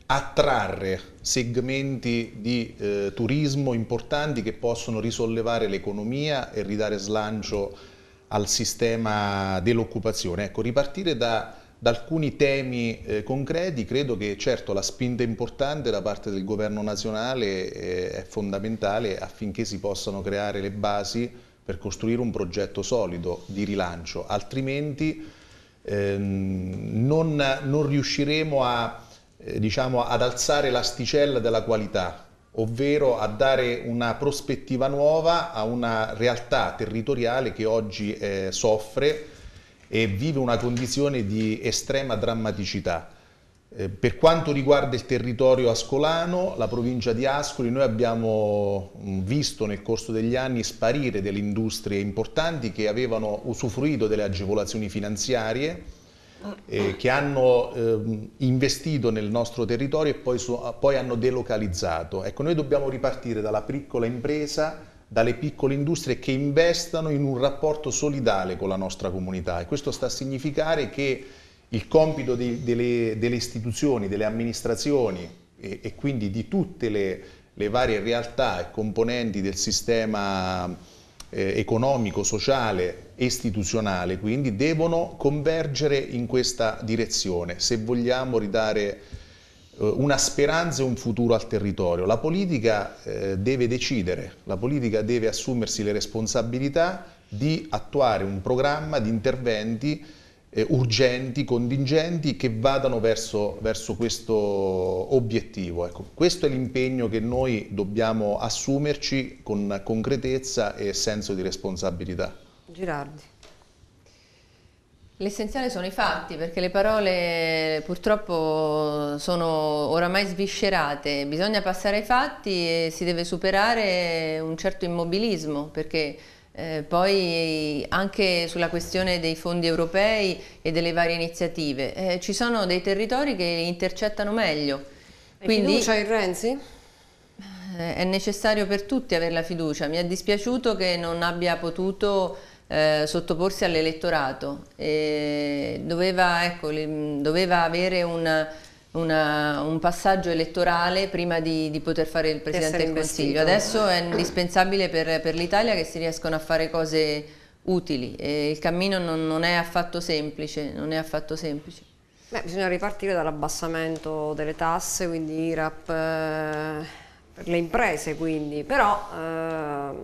Speaker 3: attrarre segmenti di eh, turismo importanti che possono risollevare l'economia e ridare slancio al sistema dell'occupazione. Ecco, ripartire da, da alcuni temi eh, concreti, credo che certo la spinta importante da parte del governo nazionale eh, è fondamentale affinché si possano creare le basi per costruire un progetto solido di rilancio, altrimenti ehm, non, non, riusciremo a, eh, diciamo, ad alzare l'asticella della qualità, ovvero a dare una prospettiva nuova a una realtà territoriale che oggi eh, soffre e vive una condizione di estrema drammaticità. Eh, per quanto riguarda il territorio ascolano, la provincia di Ascoli, noi abbiamo mm, visto nel corso degli anni sparire delle industrie importanti che avevano usufruito delle agevolazioni finanziarie, eh, che hanno eh, investito nel nostro territorio e poi, su, poi hanno delocalizzato. Ecco, noi dobbiamo ripartire dalla piccola impresa, dalle piccole industrie che investano in un rapporto solidale con la nostra comunità e questo sta a significare che il compito di, delle, delle, istituzioni, delle amministrazioni e, e quindi di tutte le, le, varie realtà e componenti del sistema eh, economico, sociale e istituzionale, quindi devono convergere in questa direzione se vogliamo ridare eh, una speranza e un futuro al territorio. La politica eh, deve decidere, la politica deve assumersi le responsabilità di attuare un programma di interventi eh, urgenti, contingenti che vadano verso, verso questo obiettivo. Ecco, questo è l'impegno che noi dobbiamo assumerci con concretezza e senso di responsabilità.
Speaker 2: Girardi. L'essenziale sono i fatti, perché le parole purtroppo sono oramai sviscerate, bisogna passare ai fatti e si deve superare un certo immobilismo, perché eh, poi anche sulla questione dei fondi europei e delle varie iniziative, eh, ci sono dei territori che intercettano meglio.
Speaker 1: E Quindi, fiducia in
Speaker 2: Renzi? Eh, è necessario per tutti avere la fiducia, mi è dispiaciuto che non abbia potuto eh, sottoporsi all'elettorato, eh, doveva, ecco, doveva avere una una, eh, un passaggio elettorale prima di, di poter fare il Presidente del Consiglio. Adesso è indispensabile per, per l'Italia che si riescano a fare cose utili e il cammino non, non è affatto semplice, non è affatto semplice.
Speaker 1: Beh, bisogna ripartire dall'abbassamento delle tasse, quindi IRAP eh, per le imprese, quindi. però eh,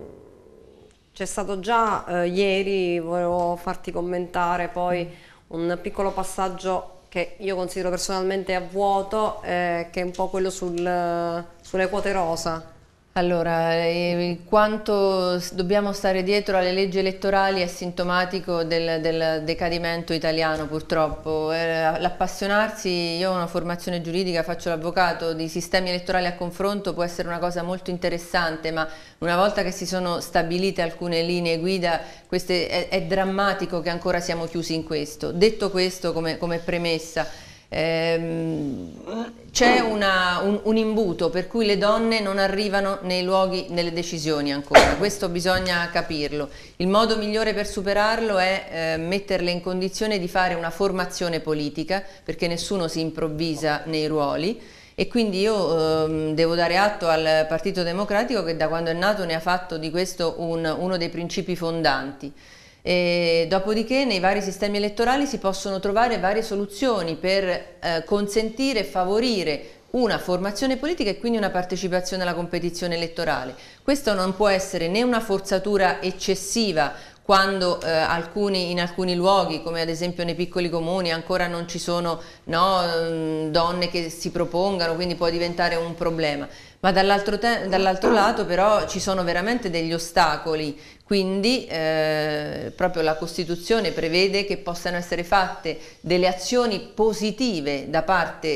Speaker 1: c'è stato già eh, ieri, volevo farti commentare poi un piccolo passaggio che io considero personalmente a vuoto, eh, che è un po' quello sul, eh,
Speaker 2: sulle quote rosa. Allora, eh, quanto dobbiamo stare dietro alle leggi elettorali è sintomatico del, del decadimento italiano purtroppo. Eh, L'appassionarsi, io ho una formazione giuridica, faccio l'avvocato, di sistemi elettorali a confronto può essere una cosa molto interessante, ma una volta che si sono stabilite alcune linee guida queste, è, è, drammatico che ancora siamo chiusi in questo. Detto questo come, come premessa, ehm, c'è un, un, imbuto per cui le donne non arrivano nei luoghi, nelle decisioni ancora, questo bisogna capirlo. Il modo migliore per superarlo è eh, metterle in condizione di fare una formazione politica, perché nessuno si improvvisa nei ruoli, e quindi io ehm, devo dare atto al Partito Democratico che da quando è nato ne ha fatto di questo un, uno dei principi fondanti. E dopodiché nei vari sistemi elettorali si possono trovare varie soluzioni per eh, consentire e favorire una formazione politica e quindi una partecipazione alla competizione elettorale. Questo non può essere né una forzatura eccessiva quando eh, alcuni, in alcuni luoghi, come ad esempio nei piccoli comuni, ancora non ci sono no, mm, donne che si propongano, quindi può diventare un problema. Ma dall'altro dall lato però ci sono veramente degli ostacoli, quindi eh, proprio la Costituzione prevede che possano essere fatte delle azioni positive da parte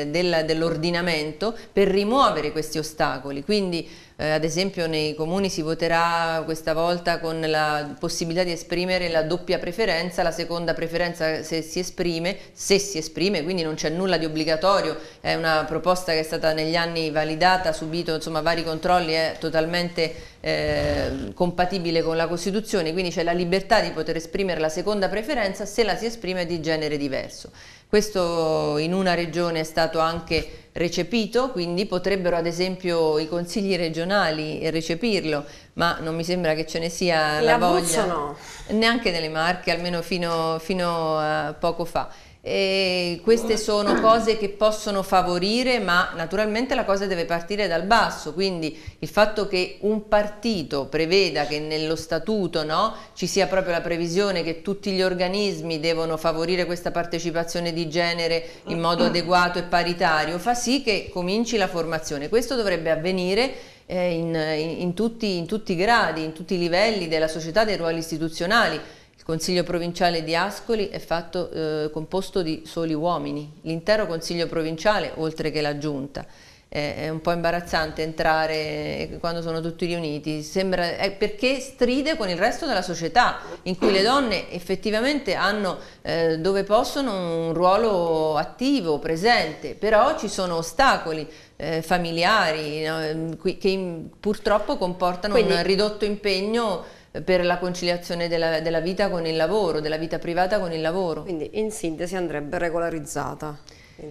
Speaker 2: eh, dell'ordinamento per rimuovere questi ostacoli. Quindi eh, ad esempio nei comuni si voterà questa volta con la possibilità di esprimere la doppia preferenza, la seconda preferenza se si esprime, se si esprime, quindi non c'è nulla di obbligatorio, è una proposta che è stata negli anni validata, ha subito insomma, vari controlli, è totalmente eh, compatibile con la Costituzione, quindi c'è la libertà di poter esprimere la seconda preferenza se la si esprime di genere diverso. Questo in una regione è stato anche recepito, quindi potrebbero ad esempio i consigli regionali recepirlo, ma non mi sembra che ce ne sia In la Abruzzo voglia. No. Neanche nelle Marche, almeno fino, fino a poco fa. E queste sono cose che possono favorire, ma naturalmente la cosa deve partire dal basso, quindi il fatto che un partito preveda che nello statuto no, ci sia proprio la previsione che tutti gli organismi devono favorire questa partecipazione di genere in modo adeguato e paritario, fa sì che cominci la formazione. Questo dovrebbe avvenire eh, in, in, tutti, in tutti i gradi, in tutti i livelli della società, dei ruoli istituzionali il Consiglio provinciale di Ascoli è fatto, eh, composto di soli uomini, l'intero Consiglio provinciale oltre che la Giunta. Eh, è un po' imbarazzante entrare eh, quando sono tutti riuniti, Sembra, eh, perché stride con il resto della società in cui le donne effettivamente hanno eh, dove possono un ruolo attivo, presente, però ci sono ostacoli, eh, familiari no, ehm, che in, purtroppo comportano Quindi, un ridotto impegno per la conciliazione della, della vita con il lavoro, della vita privata con il lavoro. Quindi in sintesi andrebbe regolarizzata.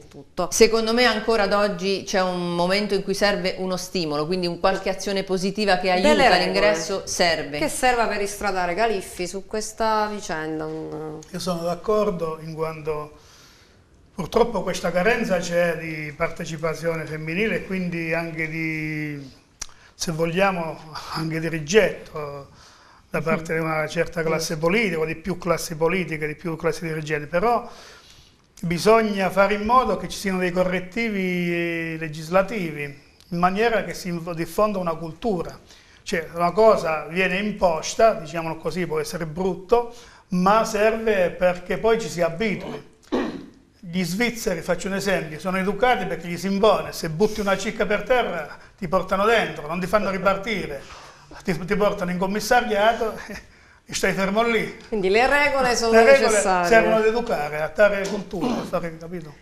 Speaker 2: Tutto. Secondo me ancora ad oggi c'è un momento in cui serve uno stimolo, quindi un qualche azione positiva che aiuta l'ingresso serve. Che serva
Speaker 1: per istradare Galiffi su questa vicenda. Eh, Io sono d'accordo in quanto
Speaker 5: purtroppo questa carenza c'è di partecipazione femminile e quindi anche di, se vogliamo, anche di rigetto da mhm. parte di una certa classe politica, di più classi politiche, di più classi dirigenti, però bisogna fare in modo che ci siano dei correttivi legislativi in maniera che si diffonda una cultura. Cioè una cosa viene imposta, diciamolo così, può essere brutto, ma serve perché poi ci si abitui. Gli svizzeri, faccio un esempio, sono educati perché gli si impone, se butti una cicca per terra ti portano dentro, non ti fanno ripartire ti, ti portano in commissariato
Speaker 4: e stai fermo lì. Quindi le
Speaker 5: regole sono le regole necessarie. servono ad educare, a dare cultura, a fare, capito?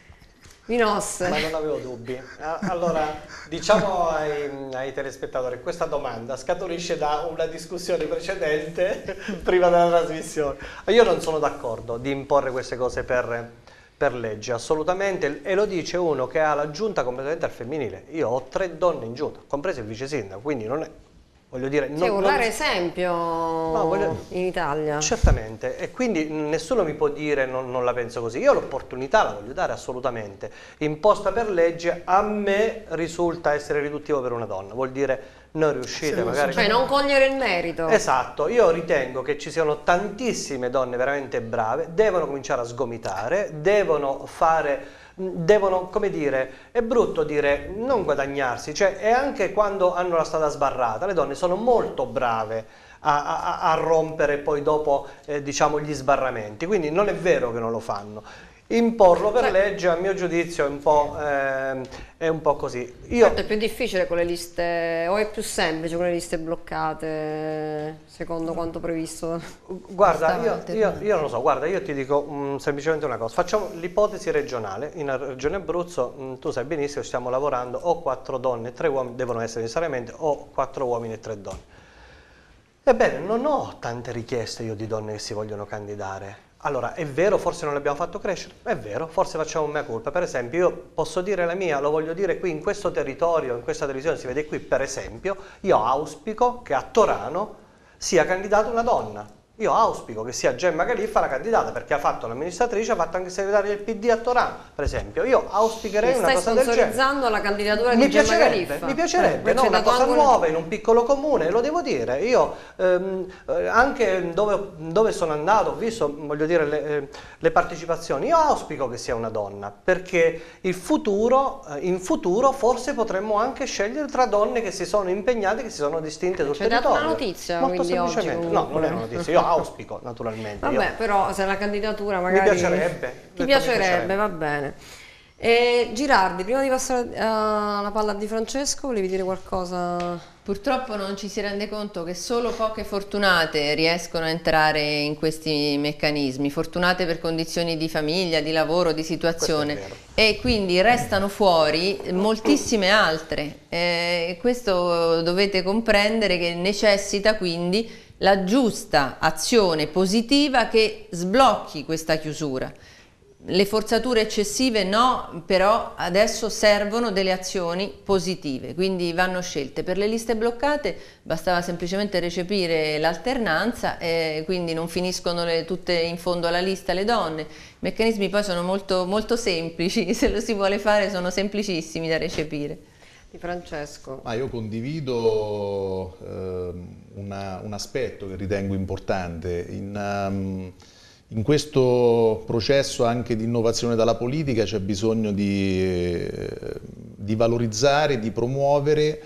Speaker 4: Minosse. Ma non avevo dubbi. Ah, allora, diciamo ai, ai telespettatori, questa domanda scaturisce da una discussione precedente, prima della trasmissione. Io non sono d'accordo di imporre queste cose per, per legge, assolutamente, e lo dice uno che ha la giunta completamente al femminile. Io ho tre donne in giunta, compreso il vice sindaco, quindi non è, Voglio dire, non, cioè, un raro non...
Speaker 1: esempio no, voglio... in Italia.
Speaker 4: Certamente, e quindi nessuno mi può dire non, non la penso così. Io l'opportunità la voglio dare assolutamente. Imposta per legge a me risulta essere riduttivo per una donna, vuol dire non riuscite sì, magari... Cioè non
Speaker 1: cogliere il merito.
Speaker 4: Esatto, io ritengo che ci siano tantissime donne veramente brave, devono cominciare a sgomitare, devono fare devono, come dire, è brutto dire non guadagnarsi, cioè è anche quando hanno la strada sbarrata, le donne sono molto brave a, a, a rompere poi dopo eh, diciamo, gli sbarramenti, quindi non è vero che non lo fanno. Imporlo per cioè legge, a mio giudizio, è un po', eh, è un po così. Io... Certo, è più
Speaker 1: difficile con le liste, o è più semplice con le liste bloccate, secondo quanto previsto? Guarda, io,
Speaker 4: io, io, non lo so, guarda, io ti dico mh, mm, semplicemente una cosa. Facciamo l'ipotesi regionale. In Regione Abruzzo, mh, mm, tu sai benissimo, stiamo lavorando o quattro donne e tre uomini, devono essere necessariamente, o quattro uomini e tre donne. Ebbene, non ho tante richieste io di donne che si vogliono candidare allora, è vero, forse non l'abbiamo fatto crescere? È vero, forse facciamo mia colpa. Per esempio, io posso dire la mia, lo voglio dire qui in questo territorio, in questa televisione, si vede qui, per esempio, io auspico che a Torano sia candidata una donna. Io auspico che sia Gemma Califfa la candidata perché ha fatto l'amministratrice, ha fatto anche segretaria del PD a Torano, per esempio. Io auspicherei una cosa del genere. Stai
Speaker 1: sponsorizzando la candidatura di Gemma Califfa? Mi piacerebbe, eh, no, cioè, una cosa nuova
Speaker 4: in un piccolo comune, lo devo dire. Io ehm, eh, anche dove, dove, sono andato ho visto, voglio dire, le, eh, le, partecipazioni. Io auspico che sia una donna perché futuro, eh, in futuro forse potremmo anche scegliere tra donne che si sono impegnate, che si sono distinte sul C'è territorio. C'è una notizia, Molto quindi oggi... No, non è una notizia. Io auspico naturalmente. Vabbè, Io... però
Speaker 1: se la candidatura magari... Mi piacerebbe. Ti piacerebbe, piacerebbe, va bene. E Girardi, prima di passare alla eh, palla di Francesco,
Speaker 2: volevi dire qualcosa? Purtroppo non ci si rende conto che solo poche fortunate riescono a entrare in questi meccanismi, fortunate per condizioni di famiglia, di lavoro, di situazione e quindi restano fuori moltissime altre. Eh, questo dovete comprendere che necessita quindi la giusta azione positiva che sblocchi questa chiusura. Le forzature eccessive no, però adesso servono delle azioni positive, quindi vanno scelte. Per le liste bloccate bastava semplicemente recepire l'alternanza, e quindi non finiscono le, tutte in fondo alla lista le donne. I meccanismi poi sono molto, molto semplici, se lo si vuole fare sono semplicissimi da recepire. Di Francesco.
Speaker 3: Ma io condivido... Ehm una, un aspetto che ritengo importante. In, um, in questo processo anche di innovazione dalla politica c'è bisogno di, eh, di, valorizzare, di promuovere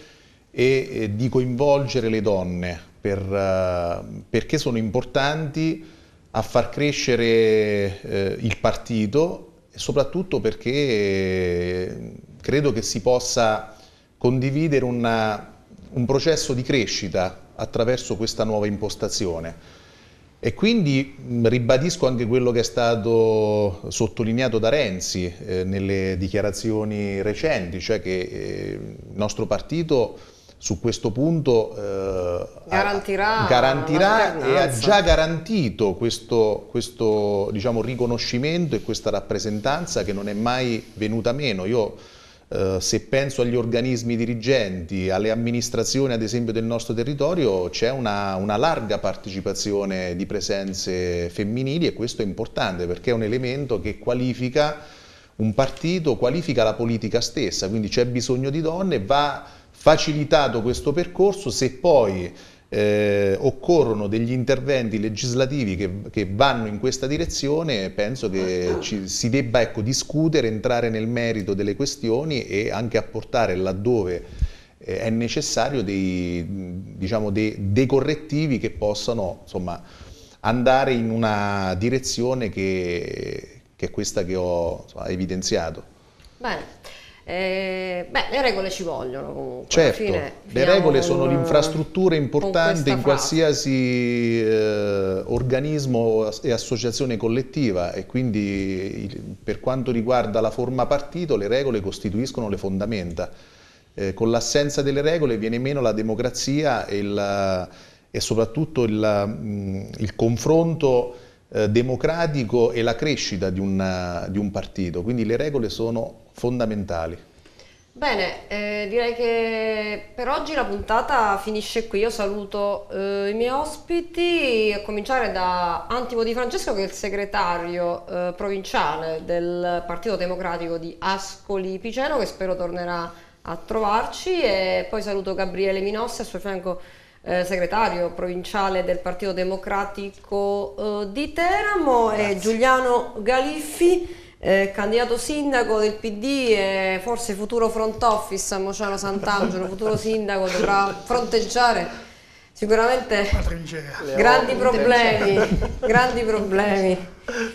Speaker 3: e, e di coinvolgere le donne per, eh, perché sono importanti a far crescere eh, il partito e soprattutto perché eh, credo che si possa condividere una, un processo di crescita attraverso questa nuova impostazione. E quindi ribadisco anche quello che è stato sottolineato da Renzi eh, nelle dichiarazioni recenti, cioè che eh, il nostro partito su questo punto eh,
Speaker 1: garantirà, garantirà e ha già
Speaker 3: garantito questo, questo diciamo, riconoscimento e questa rappresentanza che non è mai venuta meno. Io eh, se penso agli organismi dirigenti, alle amministrazioni ad esempio del nostro territorio, c'è una, una larga partecipazione di presenze femminili e questo è importante perché è un elemento che qualifica un partito, qualifica la politica stessa, quindi c'è bisogno di donne, va facilitato questo percorso, se poi eh, occorrono degli interventi legislativi che, che, vanno in questa direzione, penso che ci, si debba ecco, discutere, entrare nel merito delle questioni e anche apportare laddove eh, è necessario dei, diciamo, dei, dei, correttivi che possano insomma, andare in una direzione che, che, è questa che ho insomma, evidenziato.
Speaker 1: Bene. Eh, beh, le regole ci vogliono comunque. Certo, fine, le regole
Speaker 3: sono l'infrastruttura importante in qualsiasi eh, organismo e associazione collettiva e quindi per quanto riguarda la forma partito le regole costituiscono le fondamenta. Eh, con l'assenza delle regole viene meno la democrazia e, la, e soprattutto il, mm, il confronto eh, democratico e la crescita di, una, eh, di un partito, quindi le regole sono fondamentali.
Speaker 1: Bene, eh, direi che per oggi la puntata finisce qui. Io saluto eh, i miei ospiti, a cominciare da Antimo Di Francesco, che è il segretario eh, provinciale del Partito Democratico di Ascoli Piceno, che spero tornerà a trovarci. E poi saluto Gabriele Minossi, a suo fianco eh, segretario provinciale del Partito Democratico eh, di Teramo Grazie. e Giuliano Galiffi eh, candidato sindaco del PD e forse futuro front office a Mociano Sant'Angelo, futuro sindaco dovrà fronteggiare sicuramente grandi problemi, grandi problemi.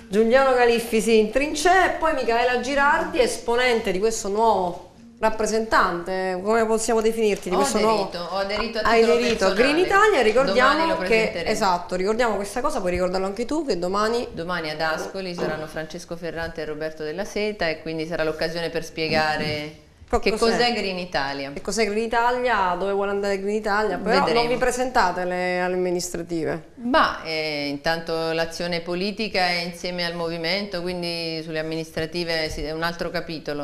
Speaker 1: Giuliano Califfi sì, in trincea e poi Michaela Girardi, esponente di questo nuovo rappresentante, come possiamo definirti di ho aderito, nuovo? Ho
Speaker 2: aderito a Hai aderito Green Italia, ricordiamo che esatto, ricordiamo questa cosa, puoi ricordarlo anche tu che domani domani ad Ascoli saranno Francesco Ferrante e Roberto della Seta e quindi sarà l'occasione per spiegare che cos'è Green Italia? Che cos'è
Speaker 1: Green Italia? Dove vuole andare Green Italia? Però Vedremo. non vi presentate alle amministrative.
Speaker 2: Ma eh, intanto l'azione politica è insieme al movimento, quindi sulle amministrative è un altro capitolo.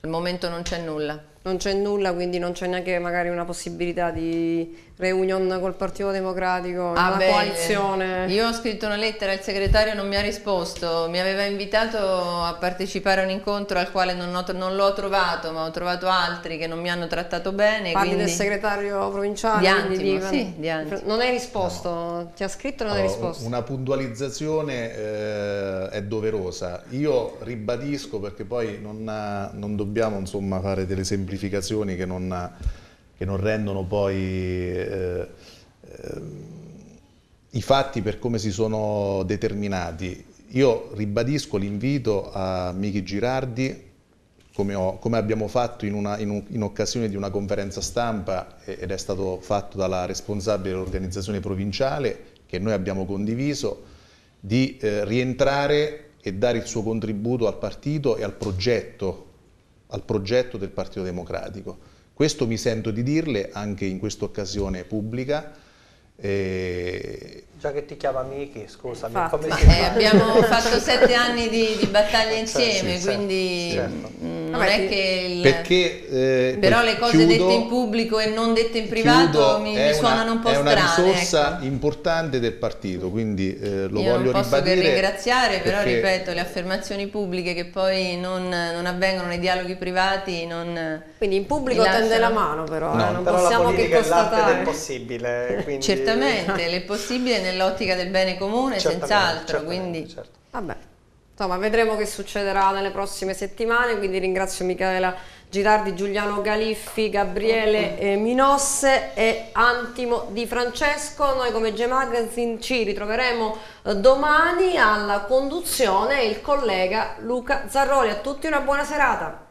Speaker 2: Al momento non c'è nulla. Non c'è nulla, quindi non
Speaker 1: c'è neanche magari una possibilità di reunion col Partito Democratico, ah, una beh, coalizione.
Speaker 2: Io ho scritto una lettera, il segretario non mi ha risposto, mi aveva invitato a partecipare a un incontro al quale non, l'ho trovato, ma ho trovato altri che non mi hanno trattato bene. Parli quindi... del
Speaker 1: segretario provinciale? Di Antimo, di... sì, di Antimo. Non hai risposto, no. ti ha scritto e non allora, hai risposto.
Speaker 3: Una puntualizzazione eh, è doverosa. Io ribadisco perché poi non, non dobbiamo insomma, fare delle semplificazioni che non che non rendono poi eh, eh, i fatti per come si sono determinati. Io ribadisco l'invito a Michi Girardi, come, ho, come abbiamo fatto in, una, in, un, in, occasione di una conferenza stampa ed è stato fatto dalla responsabile dell'organizzazione provinciale, che noi abbiamo condiviso, di eh, rientrare e dare il suo contributo al partito e al progetto, al progetto del Partito Democratico questo mi sento di dirle anche in questa occasione pubblica. Eh,
Speaker 4: Già che ti chiama Miki, scusami, eh, Fatto. come si eh, Abbiamo fatto sette anni
Speaker 2: di, di battaglia insieme, sì, quindi certo. Mm, non Vabbè, è che... Il... Perché,
Speaker 4: eh, Però le cose chiudo, dette
Speaker 2: in pubblico e non dette in privato mi, mi suonano una, un po' strane. È una risorsa
Speaker 3: ecco. importante del partito, quindi eh, lo Io voglio non posso ribadire. che ringraziare, però ripeto,
Speaker 2: le affermazioni pubbliche che poi non, non avvengono nei dialoghi privati, non... Quindi in pubblico tende la mano
Speaker 1: però, eh, no,
Speaker 4: eh, non però possiamo che constatare. Però la politica è possibile, quindi... Certamente,
Speaker 2: l'è possibile nell'ottica del bene comune, senz'altro. Quindi... Certo. Vabbè. Insomma, vedremo che succederà
Speaker 1: nelle prossime settimane, quindi ringrazio Michela Girardi, Giuliano Galiffi, Gabriele eh, Minosse e Antimo Di Francesco. Noi come G-Magazine ci ritroveremo eh, domani alla conduzione il collega Luca Zarroli. A tutti una buona serata.